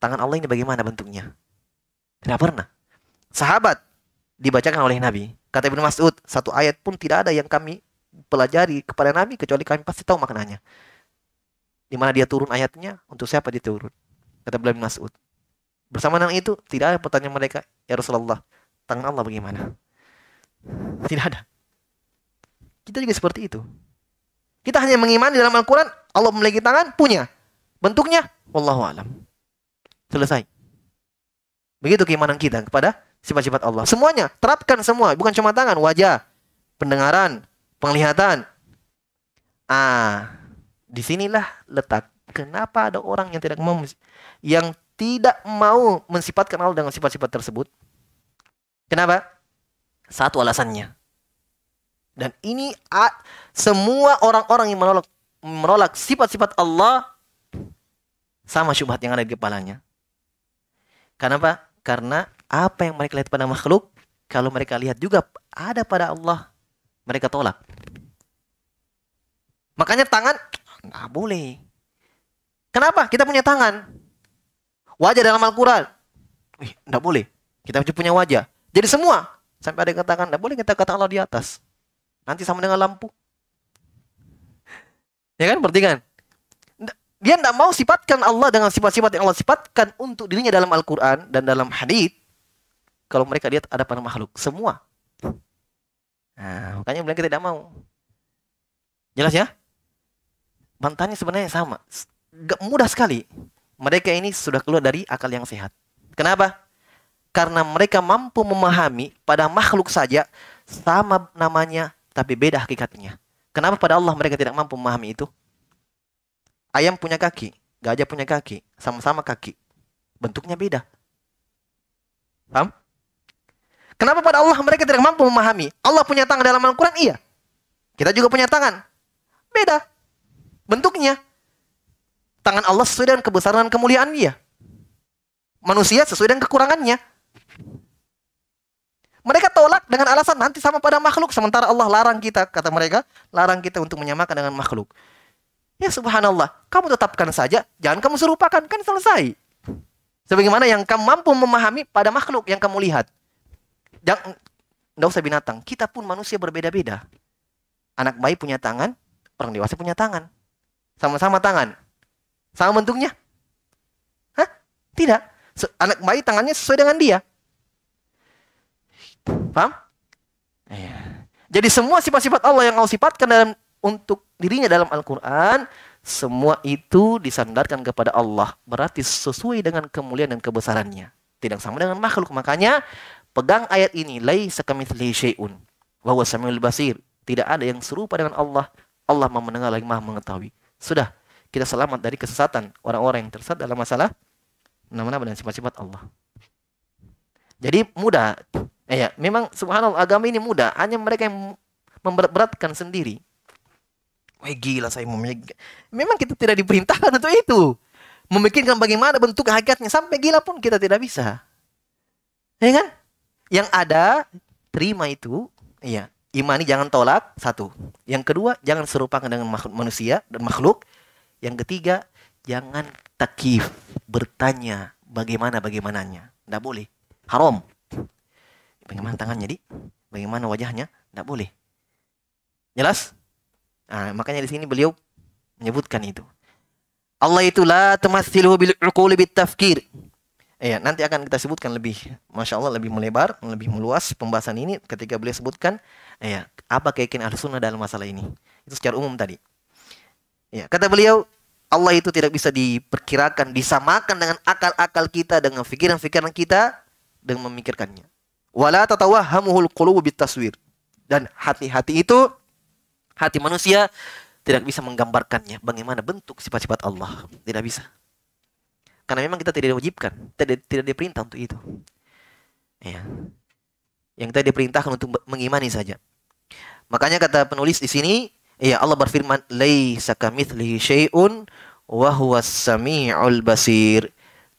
Tangan Allah ini bagaimana bentuknya? Tidak pernah. Sahabat dibacakan oleh Nabi. Kata Ibnu Mas'ud, satu ayat pun tidak ada yang kami pelajari kepada Nabi kecuali kami pasti tahu maknanya. Di mana dia turun ayatnya, untuk siapa dia turun? Kata Ibnu Mas'ud. Bersama dengan itu, tidak ada pertanyaan mereka, ya Rasulullah, tangan Allah bagaimana? Tidak ada. Kita juga seperti itu. Kita hanya mengimani dalam Al-Quran, Allah memiliki tangan, punya. Bentuknya wallahu alam. Selesai. Begitu keimanan kita kepada sifat-sifat Allah. Semuanya, terapkan semua, bukan cuma tangan, wajah, pendengaran, penglihatan. Ah, disinilah letak kenapa ada orang yang tidak mau yang tidak mau mensifatkan Allah dengan sifat-sifat tersebut. Kenapa? Satu alasannya. Dan ini semua orang-orang yang menolak menolak sifat-sifat Allah sama syubhat yang ada di kepalanya. Kenapa? Karena apa yang mereka lihat pada makhluk, kalau mereka lihat juga ada pada Allah, mereka tolak. Makanya tangan nggak boleh. Kenapa? Kita punya tangan. Wajah dalam Al-Quran. Wih, nggak boleh. Kita punya wajah. Jadi semua. Sampai ada yang katakan, nggak boleh kita kata Allah di atas. Nanti sama dengan lampu. Ya kan? Berarti kan? dia tidak mau sifatkan Allah dengan sifat-sifat yang Allah sifatkan untuk dirinya dalam Al-Quran dan dalam hadith. Kalau mereka lihat ada pada makhluk, semua. Nah, makanya mereka tidak mau. Jelas ya? Mantannya sebenarnya sama. Gak mudah sekali. Mereka ini sudah keluar dari akal yang sehat. Kenapa? Karena mereka mampu memahami pada makhluk saja sama namanya tapi beda hakikatnya. Kenapa pada Allah mereka tidak mampu memahami itu? Ayam punya kaki, gajah punya kaki, sama-sama kaki. Bentuknya beda. Paham? Kenapa pada Allah mereka tidak mampu memahami? Allah punya tangan dalam Al-Quran? Iya. Kita juga punya tangan. Beda. Bentuknya. Tangan Allah sesuai dengan kebesaran dan kemuliaan dia. Manusia sesuai dengan kekurangannya. Mereka tolak dengan alasan nanti sama pada makhluk. Sementara Allah larang kita, kata mereka, larang kita untuk menyamakan dengan makhluk. Ya subhanallah, kamu tetapkan saja, jangan kamu serupakan, kan selesai. Sebagaimana yang kamu mampu memahami pada makhluk yang kamu lihat. Jangan, nggak usah binatang, kita pun manusia berbeda-beda. Anak bayi punya tangan, orang dewasa punya tangan. Sama-sama tangan. Sama bentuknya? Hah? Tidak. Anak bayi tangannya sesuai dengan dia. Paham? Iya. Jadi semua sifat-sifat Allah yang Allah sifatkan dalam untuk dirinya dalam Al-Quran, semua itu disandarkan kepada Allah. Berarti sesuai dengan kemuliaan dan kebesarannya. Tidak sama dengan makhluk. Makanya pegang ayat ini. Lai kamitslihi syai'un. bahwa samil basir. Tidak ada yang serupa dengan Allah. Allah mau mendengar lagi maha mengetahui. Sudah. Kita selamat dari kesesatan. Orang-orang yang tersesat dalam masalah nama-nama dan sifat-sifat Allah. Jadi mudah. Eh, ya, memang subhanallah agama ini mudah. Hanya mereka yang memberatkan sendiri. Wah gila saya mau Memang kita tidak diperintahkan untuk itu. Memikirkan bagaimana bentuk hakikatnya. Sampai gila pun kita tidak bisa. Ya kan? Yang ada, terima itu. Iya. Imani jangan tolak, satu. Yang kedua, jangan serupakan dengan makhluk manusia dan makhluk. Yang ketiga, jangan takif, bertanya bagaimana-bagaimananya. Tidak boleh. Haram. Bagaimana tangannya, di? Bagaimana wajahnya? Tidak boleh. Jelas? Nah, makanya di sini beliau menyebutkan itu. Allah itu la tamatsiluhu bil uquli bit tafkir. Ya, nanti akan kita sebutkan lebih, masya Allah lebih melebar, lebih meluas pembahasan ini ketika beliau sebutkan, ya apa keyakinan ahlu sunnah dalam masalah ini. Itu secara umum tadi. Ya, kata beliau, Allah itu tidak bisa diperkirakan, disamakan dengan akal-akal kita, dengan pikiran-pikiran kita, dengan memikirkannya. Wala tatawahhamuhul qulubu bitaswir. Dan hati-hati itu Hati manusia tidak bisa menggambarkannya bagaimana bentuk sifat-sifat Allah. Tidak bisa. Karena memang kita tidak diwajibkan, tidak tidak diperintah untuk itu. Ya. Yang kita diperintahkan untuk mengimani saja. Makanya kata penulis di sini, ya Allah berfirman, "Laisa kamitslihi syai'un wa huwas samiul basir."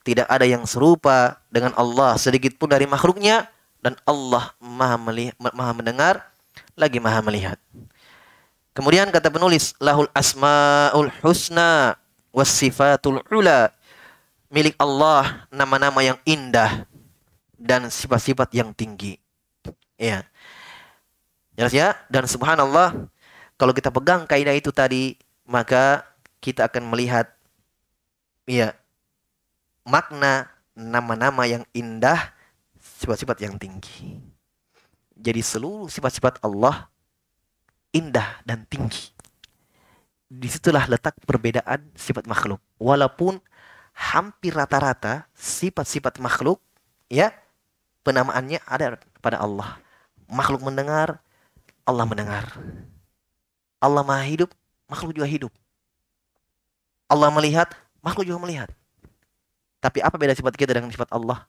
Tidak ada yang serupa dengan Allah sedikit pun dari makhluknya dan Allah Maha, melihat, maha mendengar lagi Maha melihat. Kemudian kata penulis, lahul asmaul husna was sifatul ula. Milik Allah nama-nama yang indah dan sifat-sifat yang tinggi. Ya. Jelas ya? Dan subhanallah, kalau kita pegang kaidah itu tadi, maka kita akan melihat ya makna nama-nama yang indah, sifat-sifat yang tinggi. Jadi seluruh sifat-sifat Allah indah dan tinggi. Disitulah letak perbedaan sifat makhluk. Walaupun hampir rata-rata sifat-sifat makhluk ya penamaannya ada pada Allah. Makhluk mendengar, Allah mendengar. Allah Maha hidup, makhluk juga hidup. Allah melihat, makhluk juga melihat. Tapi apa beda sifat kita dengan sifat Allah?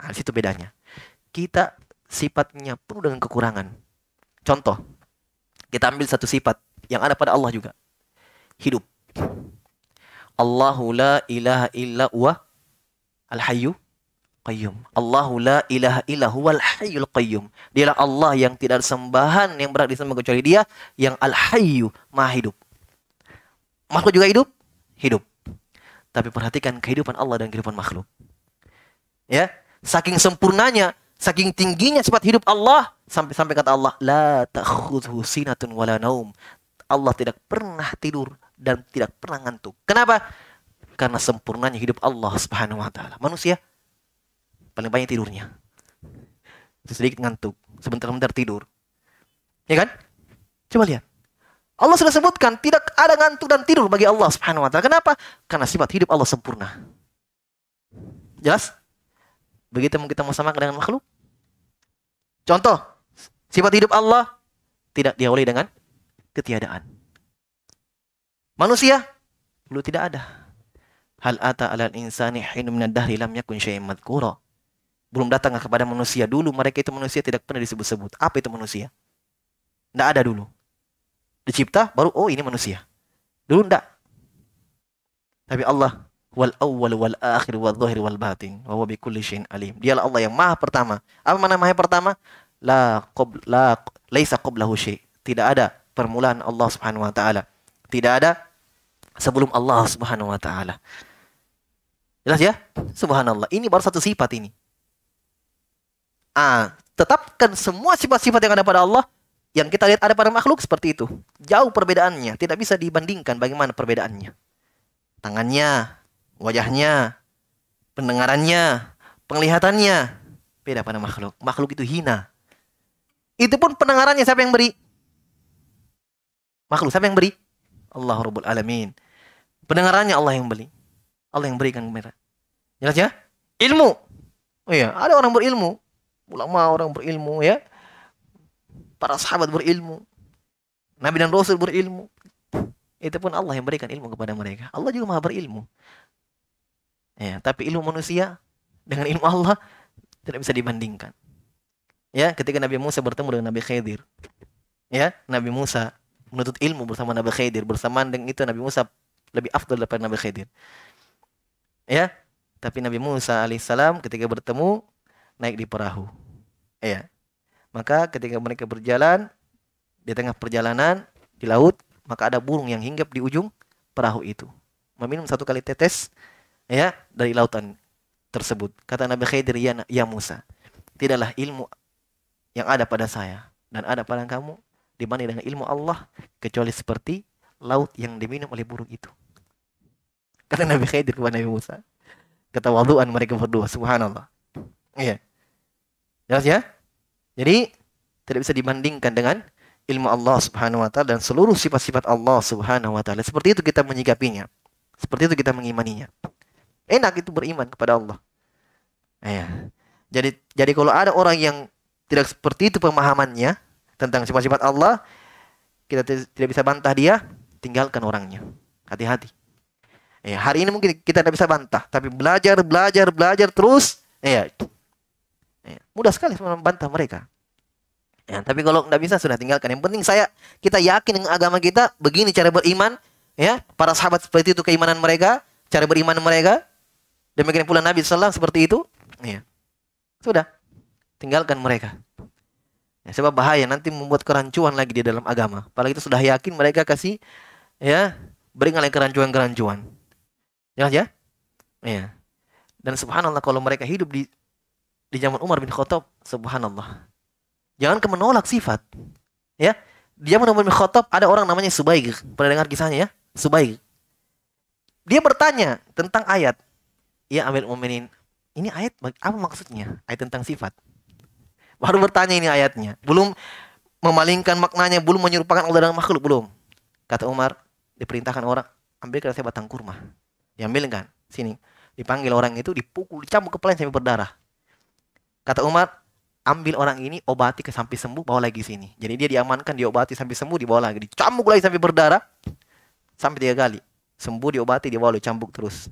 Nah, situ bedanya. Kita sifatnya penuh dengan kekurangan. Contoh, kita ambil satu sifat yang ada pada Allah juga. Hidup. Allahu la ilaha illa wa al-hayyu qayyum. Allahu la ilaha illa huwal hayyul qayyum. Dialah Allah yang tidak ada sembahan yang berhak disembah kecuali Dia yang al-hayyu, Maha hidup. Makhluk juga hidup? Hidup. Tapi perhatikan kehidupan Allah dan kehidupan makhluk. Ya, saking sempurnanya Saking tingginya sifat hidup Allah sampai sampai kata Allah la ta'khudhu sinatun wala naum. Allah tidak pernah tidur dan tidak pernah ngantuk. Kenapa? Karena sempurnanya hidup Allah Subhanahu wa taala. Manusia paling banyak tidurnya. Sedikit ngantuk, sebentar-bentar tidur. Ya kan? Coba lihat. Allah sudah sebutkan tidak ada ngantuk dan tidur bagi Allah Subhanahu wa taala. Kenapa? Karena sifat hidup Allah sempurna. Jelas? Begitu kita mau sama dengan makhluk, Contoh, sifat hidup Allah tidak diawali dengan ketiadaan. Manusia dulu tidak ada. Hal ata ala insani hinum dahri lam yakun madhkura. Belum datang kepada manusia dulu mereka itu manusia tidak pernah disebut-sebut. Apa itu manusia? Tidak ada dulu. Dicipta baru oh ini manusia. Dulu tidak. Tapi Allah wal awwal wal akhir wal zahir wal batin wa huwa bikulli syai'in alim. Dialah Allah yang Maha pertama. Apa mana Maha pertama? La qabl la laisa qablahu syai'. Tidak ada permulaan Allah Subhanahu wa taala. Tidak ada sebelum Allah Subhanahu wa taala. Jelas ya? Subhanallah. Ini baru satu sifat ini. Ah, tetapkan semua sifat-sifat yang ada pada Allah yang kita lihat ada pada makhluk seperti itu. Jauh perbedaannya, tidak bisa dibandingkan bagaimana perbedaannya. Tangannya, wajahnya, pendengarannya, penglihatannya. Beda pada makhluk. Makhluk itu hina. Itu pun pendengarannya siapa yang beri? Makhluk siapa yang beri? Allah Rabbul Alamin. Pendengarannya Allah yang beri Allah yang berikan mereka. Jelas ya? Ilmu. Oh iya, ada orang berilmu. Ulama orang berilmu ya. Para sahabat berilmu. Nabi dan Rasul berilmu. Itu pun Allah yang berikan ilmu kepada mereka. Allah juga maha berilmu. Ya, tapi ilmu manusia dengan ilmu Allah tidak bisa dibandingkan. Ya, ketika Nabi Musa bertemu dengan Nabi Khidir. Ya, Nabi Musa menuntut ilmu bersama Nabi Khidir. bersama dengan itu Nabi Musa lebih afdal daripada Nabi Khidir. Ya, tapi Nabi Musa alaihissalam ketika bertemu naik di perahu. Ya. Maka ketika mereka berjalan di tengah perjalanan di laut, maka ada burung yang hinggap di ujung perahu itu. Meminum satu kali tetes ya dari lautan tersebut. Kata Nabi Khidir, ya, ya Musa, tidaklah ilmu yang ada pada saya dan ada pada kamu dibanding dengan ilmu Allah kecuali seperti laut yang diminum oleh burung itu. Kata Nabi Khidir kepada Nabi Musa. kata wadu'an mereka berdua, subhanallah. Iya. Jelas ya? Jadi tidak bisa dibandingkan dengan ilmu Allah Subhanahu wa taala dan seluruh sifat-sifat Allah Subhanahu wa taala. Seperti itu kita menyikapinya. Seperti itu kita mengimaninya. Enak itu beriman kepada Allah. Ya. Jadi jadi kalau ada orang yang tidak seperti itu pemahamannya tentang sifat-sifat Allah, kita tidak bisa bantah dia, tinggalkan orangnya. Hati-hati. Ya, hari ini mungkin kita tidak bisa bantah, tapi belajar, belajar, belajar terus, ya, ya mudah sekali membantah mereka. Ya, tapi kalau tidak bisa sudah tinggalkan. Yang penting saya kita yakin dengan agama kita begini cara beriman, ya para sahabat seperti itu keimanan mereka, cara beriman mereka, Demikian pula Nabi Sallam seperti itu. Ya. Sudah, tinggalkan mereka. Ya, sebab bahaya nanti membuat kerancuan lagi di dalam agama. Apalagi itu sudah yakin mereka kasih ya beringal kerancuan-kerancuan. ya, ya? Ya. Dan subhanallah kalau mereka hidup di di zaman Umar bin Khattab, subhanallah. Jangan ke menolak sifat. Ya. Dia Umar bin Khattab ada orang namanya Subaig. Pernah dengar kisahnya ya? Subaig. Dia bertanya tentang ayat ya Amir Muminin ini ayat apa maksudnya ayat tentang sifat baru bertanya ini ayatnya belum memalingkan maknanya belum menyerupakan Allah dengan makhluk belum kata Umar diperintahkan orang ambil kertas batang kurma diambil kan sini dipanggil orang itu dipukul dicambuk kepala sampai berdarah kata Umar ambil orang ini obati ke sampai sembuh bawa lagi sini jadi dia diamankan diobati sampai sembuh dibawa lagi dicambuk lagi sampai berdarah sampai tiga kali sembuh diobati dibawa lagi cambuk terus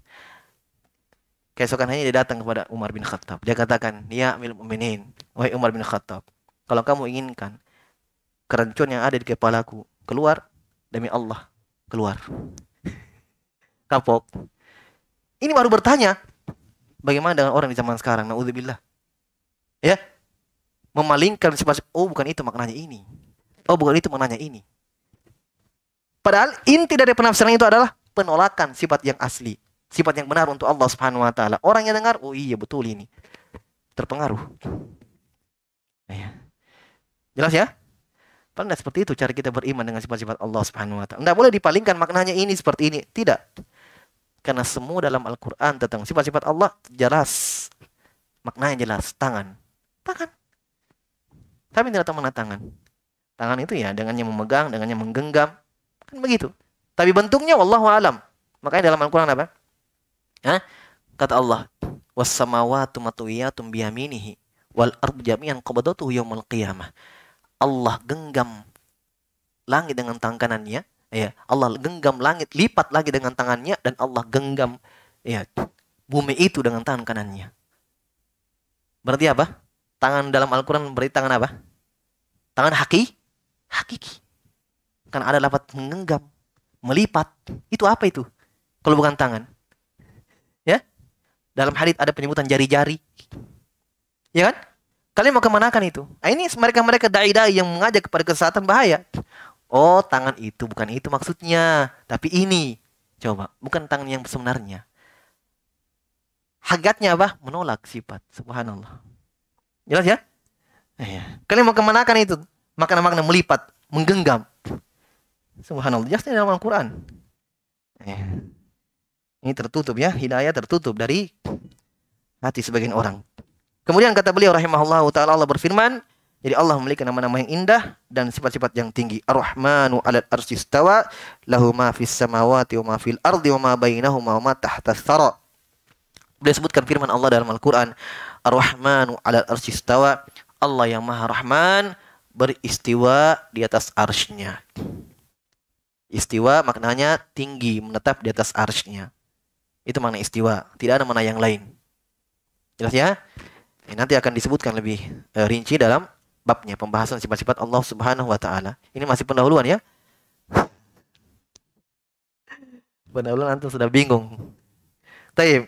Keesokan harinya dia datang kepada Umar bin Khattab. Dia katakan, "Ya Amil Mu'minin, wahai Umar bin Khattab, kalau kamu inginkan kerancuan yang ada di kepalaku keluar demi Allah, keluar." Kapok. Ini baru bertanya, bagaimana dengan orang di zaman sekarang? Naudzubillah, Ya. Memalingkan sifat oh bukan itu maknanya ini. Oh bukan itu maknanya ini. Padahal inti dari penafsiran itu adalah penolakan sifat yang asli sifat yang benar untuk Allah Subhanahu wa taala. Orang yang dengar, oh iya betul ini. Terpengaruh. Ya. Jelas ya? Padahal seperti itu cara kita beriman dengan sifat-sifat Allah Subhanahu wa taala. Enggak boleh dipalingkan maknanya ini seperti ini. Tidak. Karena semua dalam Al-Qur'an tentang sifat-sifat Allah jelas. Maknanya jelas, tangan. Tangan. Tapi tidak tahu mana tangan. Tangan itu ya dengannya memegang, dengannya menggenggam. Kan begitu. Tapi bentuknya wallahu alam. Makanya dalam Al-Qur'an apa? Ha? Kata Allah, "Was-samawati matwiyatun biyaminihi wal ardu jami'an qabdatuhu yaumul qiyamah." Allah genggam langit dengan tangan ya. Allah genggam langit, lipat lagi dengan tangannya dan Allah genggam ya bumi itu dengan tangan kanannya. Berarti apa? Tangan dalam Al-Qur'an berarti tangan apa? Tangan haki? Hakiki. Kan ada lafaz menggenggam, melipat. Itu apa itu? Kalau bukan tangan? Dalam hadis ada penyebutan jari-jari. Ya kan? Kalian mau kemanakan itu? Nah, ini mereka-mereka dai-dai yang mengajak kepada kesesatan bahaya. Oh, tangan itu bukan itu maksudnya, tapi ini. Coba, bukan tangan yang sebenarnya. Hagatnya apa? Menolak sifat. Subhanallah. Jelas ya? Iya. Kalian mau kemanakan itu? Makna-makna melipat, menggenggam. Subhanallah. Jelasnya dalam Al-Quran. Iya. Ini tertutup ya, hidayah tertutup dari hati sebagian orang. Kemudian kata beliau rahimahullah taala Allah berfirman, jadi Allah memiliki nama-nama yang indah dan sifat-sifat yang tinggi. Ar-Rahmanu 'alal arsy istawa, lahu ma fis samawati wa ma fil ardi wa ma bainahuma wa ma tahta thara. Beliau sebutkan firman Allah dalam Al-Qur'an, Ar-Rahmanu 'alal arsy istawa, Allah yang Maha Rahman beristiwa di atas arsy-Nya. Istiwa maknanya tinggi, menetap di atas arsy-Nya. Itu makna istiwa. Tidak ada makna yang lain. Jelas ya? Ini nanti akan disebutkan lebih uh, rinci dalam babnya pembahasan sifat-sifat Allah Subhanahu wa taala. Ini masih pendahuluan ya. pendahuluan antum sudah bingung. Taib.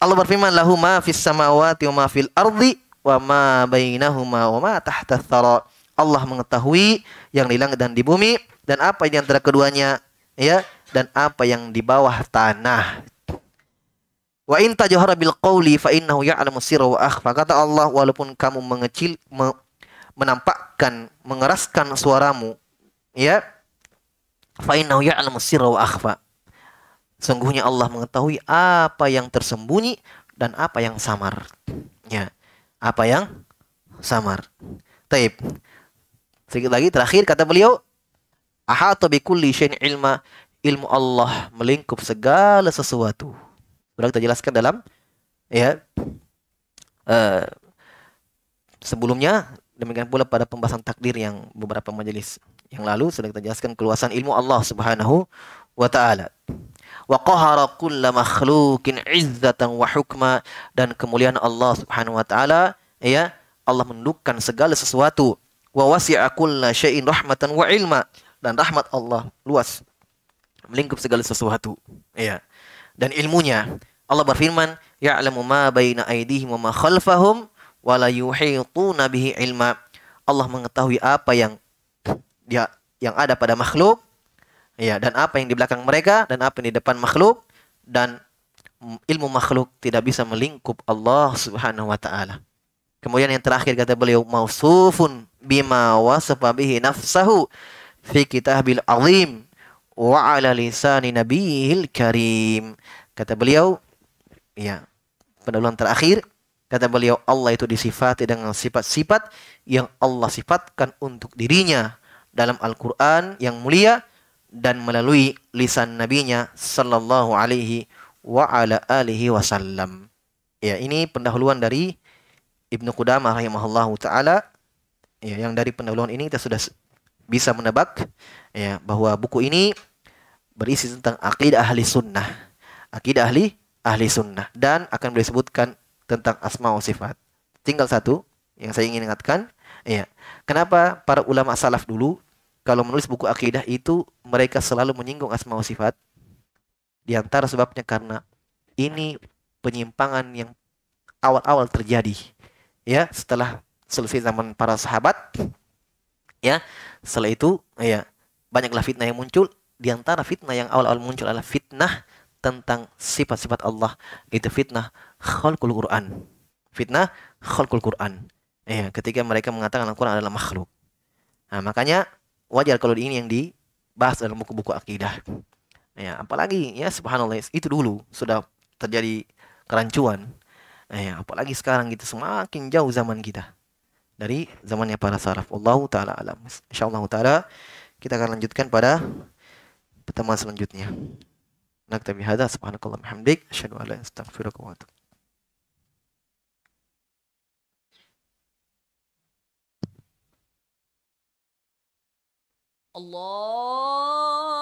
Allah berfirman lahu ma fis samawati wa ma fil ardi wa ma bainahuma wa ma tahta thara. Allah mengetahui yang di langit dan di bumi dan apa yang antara keduanya ya dan apa yang di bawah tanah. Wa in tajhara bil qawli fa innahu ya'lamu sirra wa akhfa. Kata Allah, walaupun kamu mengecil me, menampakkan, mengeraskan suaramu, ya. Fa innahu ya'lamu sirra wa akhfa. Sungguhnya Allah mengetahui apa yang tersembunyi dan apa yang samar. Ya. Apa yang samar. Taib. Sedikit lagi terakhir kata beliau, ahatu bi kulli syai'in ilma. Ilmu Allah melingkup segala sesuatu. Sudah kita jelaskan dalam ya uh, sebelumnya demikian pula pada pembahasan takdir yang beberapa majelis yang lalu sudah kita jelaskan keluasan ilmu Allah Subhanahu wa taala. Wa qahara kull makhluqin izzatan wa hukma dan kemuliaan Allah Subhanahu wa taala ya Allah menundukkan segala sesuatu wa wasi'a kull syai'in rahmatan wa ilma dan rahmat Allah luas melingkup segala sesuatu ya dan ilmunya. Allah berfirman, "Ya'lamu ma baina aydihim wa ma khalfahum wa la yuhituna bihi ilma." Allah mengetahui apa yang dia yang ada pada makhluk ya dan apa yang di belakang mereka dan apa yang di depan makhluk dan ilmu makhluk tidak bisa melingkup Allah Subhanahu wa taala. Kemudian yang terakhir kata beliau mausufun bima wasafa bihi nafsahu fi kitabil azim wa ala lisani nabiyil karim. Kata beliau, ya, pendahuluan terakhir, kata beliau Allah itu disifati dengan sifat-sifat yang Allah sifatkan untuk dirinya dalam Al-Qur'an yang mulia dan melalui lisan nabinya sallallahu alaihi wa ala alihi wasallam. Ya, ini pendahuluan dari Ibnu Qudamah rahimahullahu taala. Ya, yang dari pendahuluan ini kita sudah bisa menebak ya bahwa buku ini berisi tentang akidah ahli sunnah. Akidah ahli ahli sunnah dan akan disebutkan tentang asma wa sifat. Tinggal satu yang saya ingin ingatkan, ya. Kenapa para ulama salaf dulu kalau menulis buku akidah itu mereka selalu menyinggung asma wa sifat? Di antara sebabnya karena ini penyimpangan yang awal-awal terjadi ya setelah selesai zaman para sahabat ya setelah itu ya banyaklah fitnah yang muncul di antara fitnah yang awal-awal muncul adalah fitnah tentang sifat-sifat Allah itu fitnah khalqul Quran fitnah khalqul Quran ya ketika mereka mengatakan Al-Quran adalah makhluk nah makanya wajar kalau ini yang dibahas dalam buku-buku akidah ya apalagi ya subhanallah itu dulu sudah terjadi kerancuan ya apalagi sekarang gitu semakin jauh zaman kita dari zamannya para saraf. Allah taala alam. Insyaallah taala kita akan lanjutkan pada pertemuan selanjutnya. Naktabi hadza subhanakallah hamdik asyhadu alla astaghfiruka wa atubu Allah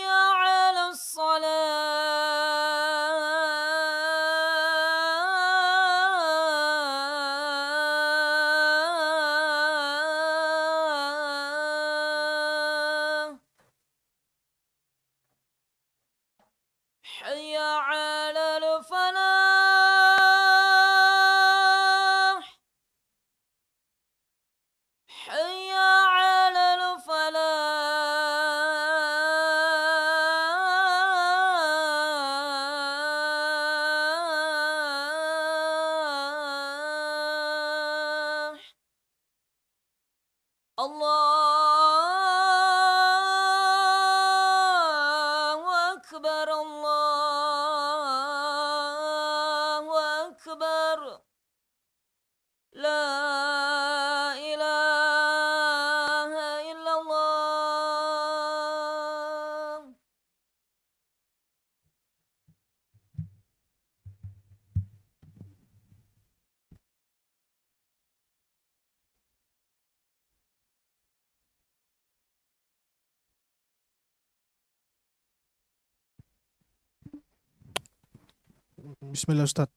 Bismillah Ustaz.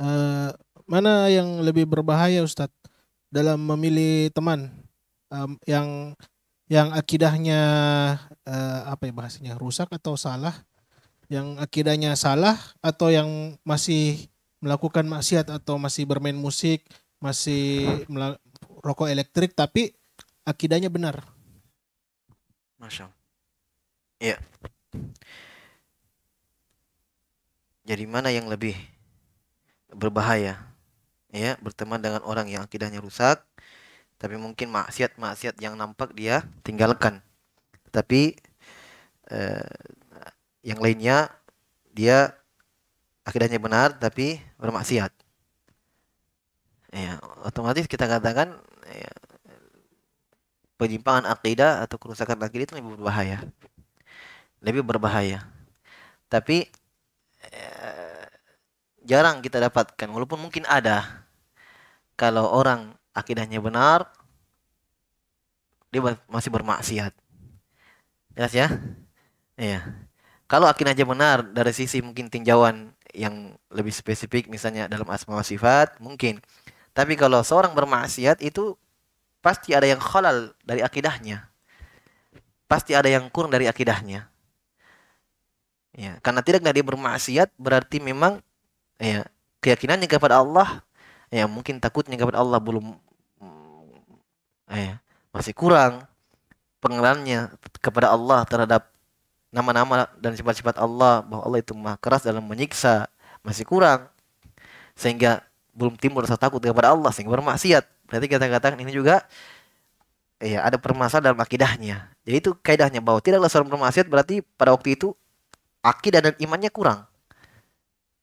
Uh, mana yang lebih berbahaya Ustadz dalam memilih teman um, yang yang akidahnya uh, apa ya bahasanya rusak atau salah, yang akidahnya salah atau yang masih melakukan maksiat atau masih bermain musik, masih rokok elektrik tapi akidahnya benar. Masya Allah. Ya, Jadi mana yang lebih berbahaya? Ya, berteman dengan orang yang akidahnya rusak, tapi mungkin maksiat-maksiat yang nampak dia tinggalkan. Tapi eh, yang lainnya dia akidahnya benar tapi bermaksiat. Ya, otomatis kita katakan ya, penyimpangan akidah atau kerusakan akidah itu lebih berbahaya. Lebih berbahaya. Tapi Eh, jarang kita dapatkan walaupun mungkin ada kalau orang akidahnya benar dia masih bermaksiat jelas ya iya kalau akidahnya benar dari sisi mungkin tinjauan yang lebih spesifik misalnya dalam asma wa sifat mungkin tapi kalau seorang bermaksiat itu pasti ada yang khalal dari akidahnya pasti ada yang kurang dari akidahnya Ya, karena tidak dia bermaksiat berarti memang ya keyakinannya kepada Allah ya mungkin takutnya kepada Allah belum mm, ya, masih kurang pengenalannya kepada Allah terhadap nama-nama dan sifat-sifat Allah bahwa Allah itu maha keras dalam menyiksa masih kurang sehingga belum timbul rasa takut kepada Allah sehingga bermaksiat berarti kita katakan ini juga ya ada permasalahan dalam akidahnya jadi itu kaidahnya bahwa tidaklah seorang bermaksiat berarti pada waktu itu akidah dan imannya kurang.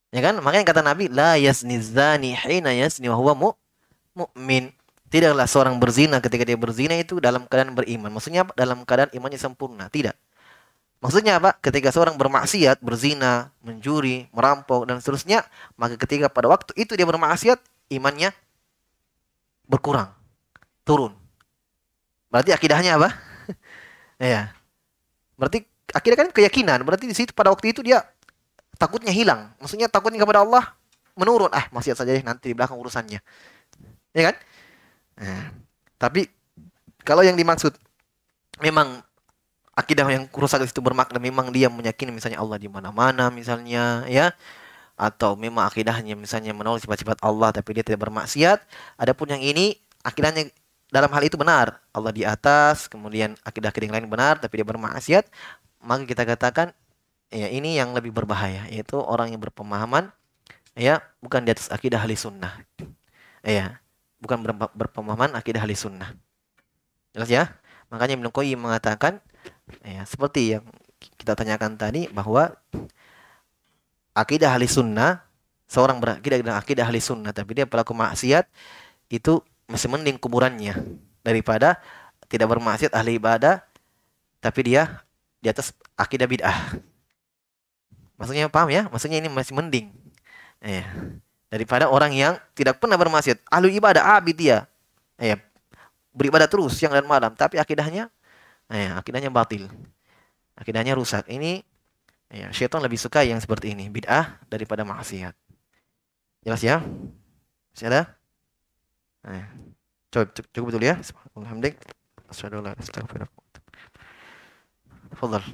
Ya kan? Makanya kata Nabi, la yasni zani hina yasni wa huwa mu'min. Tidaklah seorang berzina ketika dia berzina itu dalam keadaan beriman. Maksudnya apa? Dalam keadaan imannya sempurna. Tidak. Maksudnya apa? Ketika seorang bermaksiat, berzina, mencuri, merampok, dan seterusnya, maka ketika pada waktu itu dia bermaksiat, imannya berkurang, turun. Berarti akidahnya apa? ya. Berarti akhirnya kan keyakinan. Berarti di situ pada waktu itu dia takutnya hilang. Maksudnya takutnya kepada Allah menurun. Ah, masih saja deh nanti di belakang urusannya. Ya kan? Nah, tapi kalau yang dimaksud memang akidah yang rusak itu bermakna memang dia meyakini misalnya Allah di mana-mana misalnya ya atau memang akidahnya misalnya menolak sifat-sifat Allah tapi dia tidak bermaksiat. Adapun yang ini akidahnya dalam hal itu benar. Allah di atas, kemudian akidah-akidah lain benar tapi dia bermaksiat maka kita katakan ya ini yang lebih berbahaya yaitu orang yang berpemahaman ya bukan di atas akidah ahli sunnah ya bukan berpemahaman akidah ahli sunnah jelas ya makanya Ibnu Qayyim mengatakan ya seperti yang kita tanyakan tadi bahwa akidah ahli sunnah seorang berakidah dengan akidah ahli sunnah tapi dia pelaku maksiat itu masih mending kuburannya daripada tidak bermaksiat ahli ibadah tapi dia di atas akidah bid'ah. Maksudnya paham ya? Maksudnya ini masih mending. Eh, daripada orang yang tidak pernah bermaksiat. ahli ibadah abid dia. Eh, beribadah terus siang dan malam, tapi akidahnya eh, akidahnya batil. Akidahnya rusak. Ini eh, syaitan lebih suka yang seperti ini, bid'ah daripada maksiat. Jelas ya? Masih ada? Eh. Cukup, cukup betul ya? Alhamdulillah. Astagfirullah. Yapılır.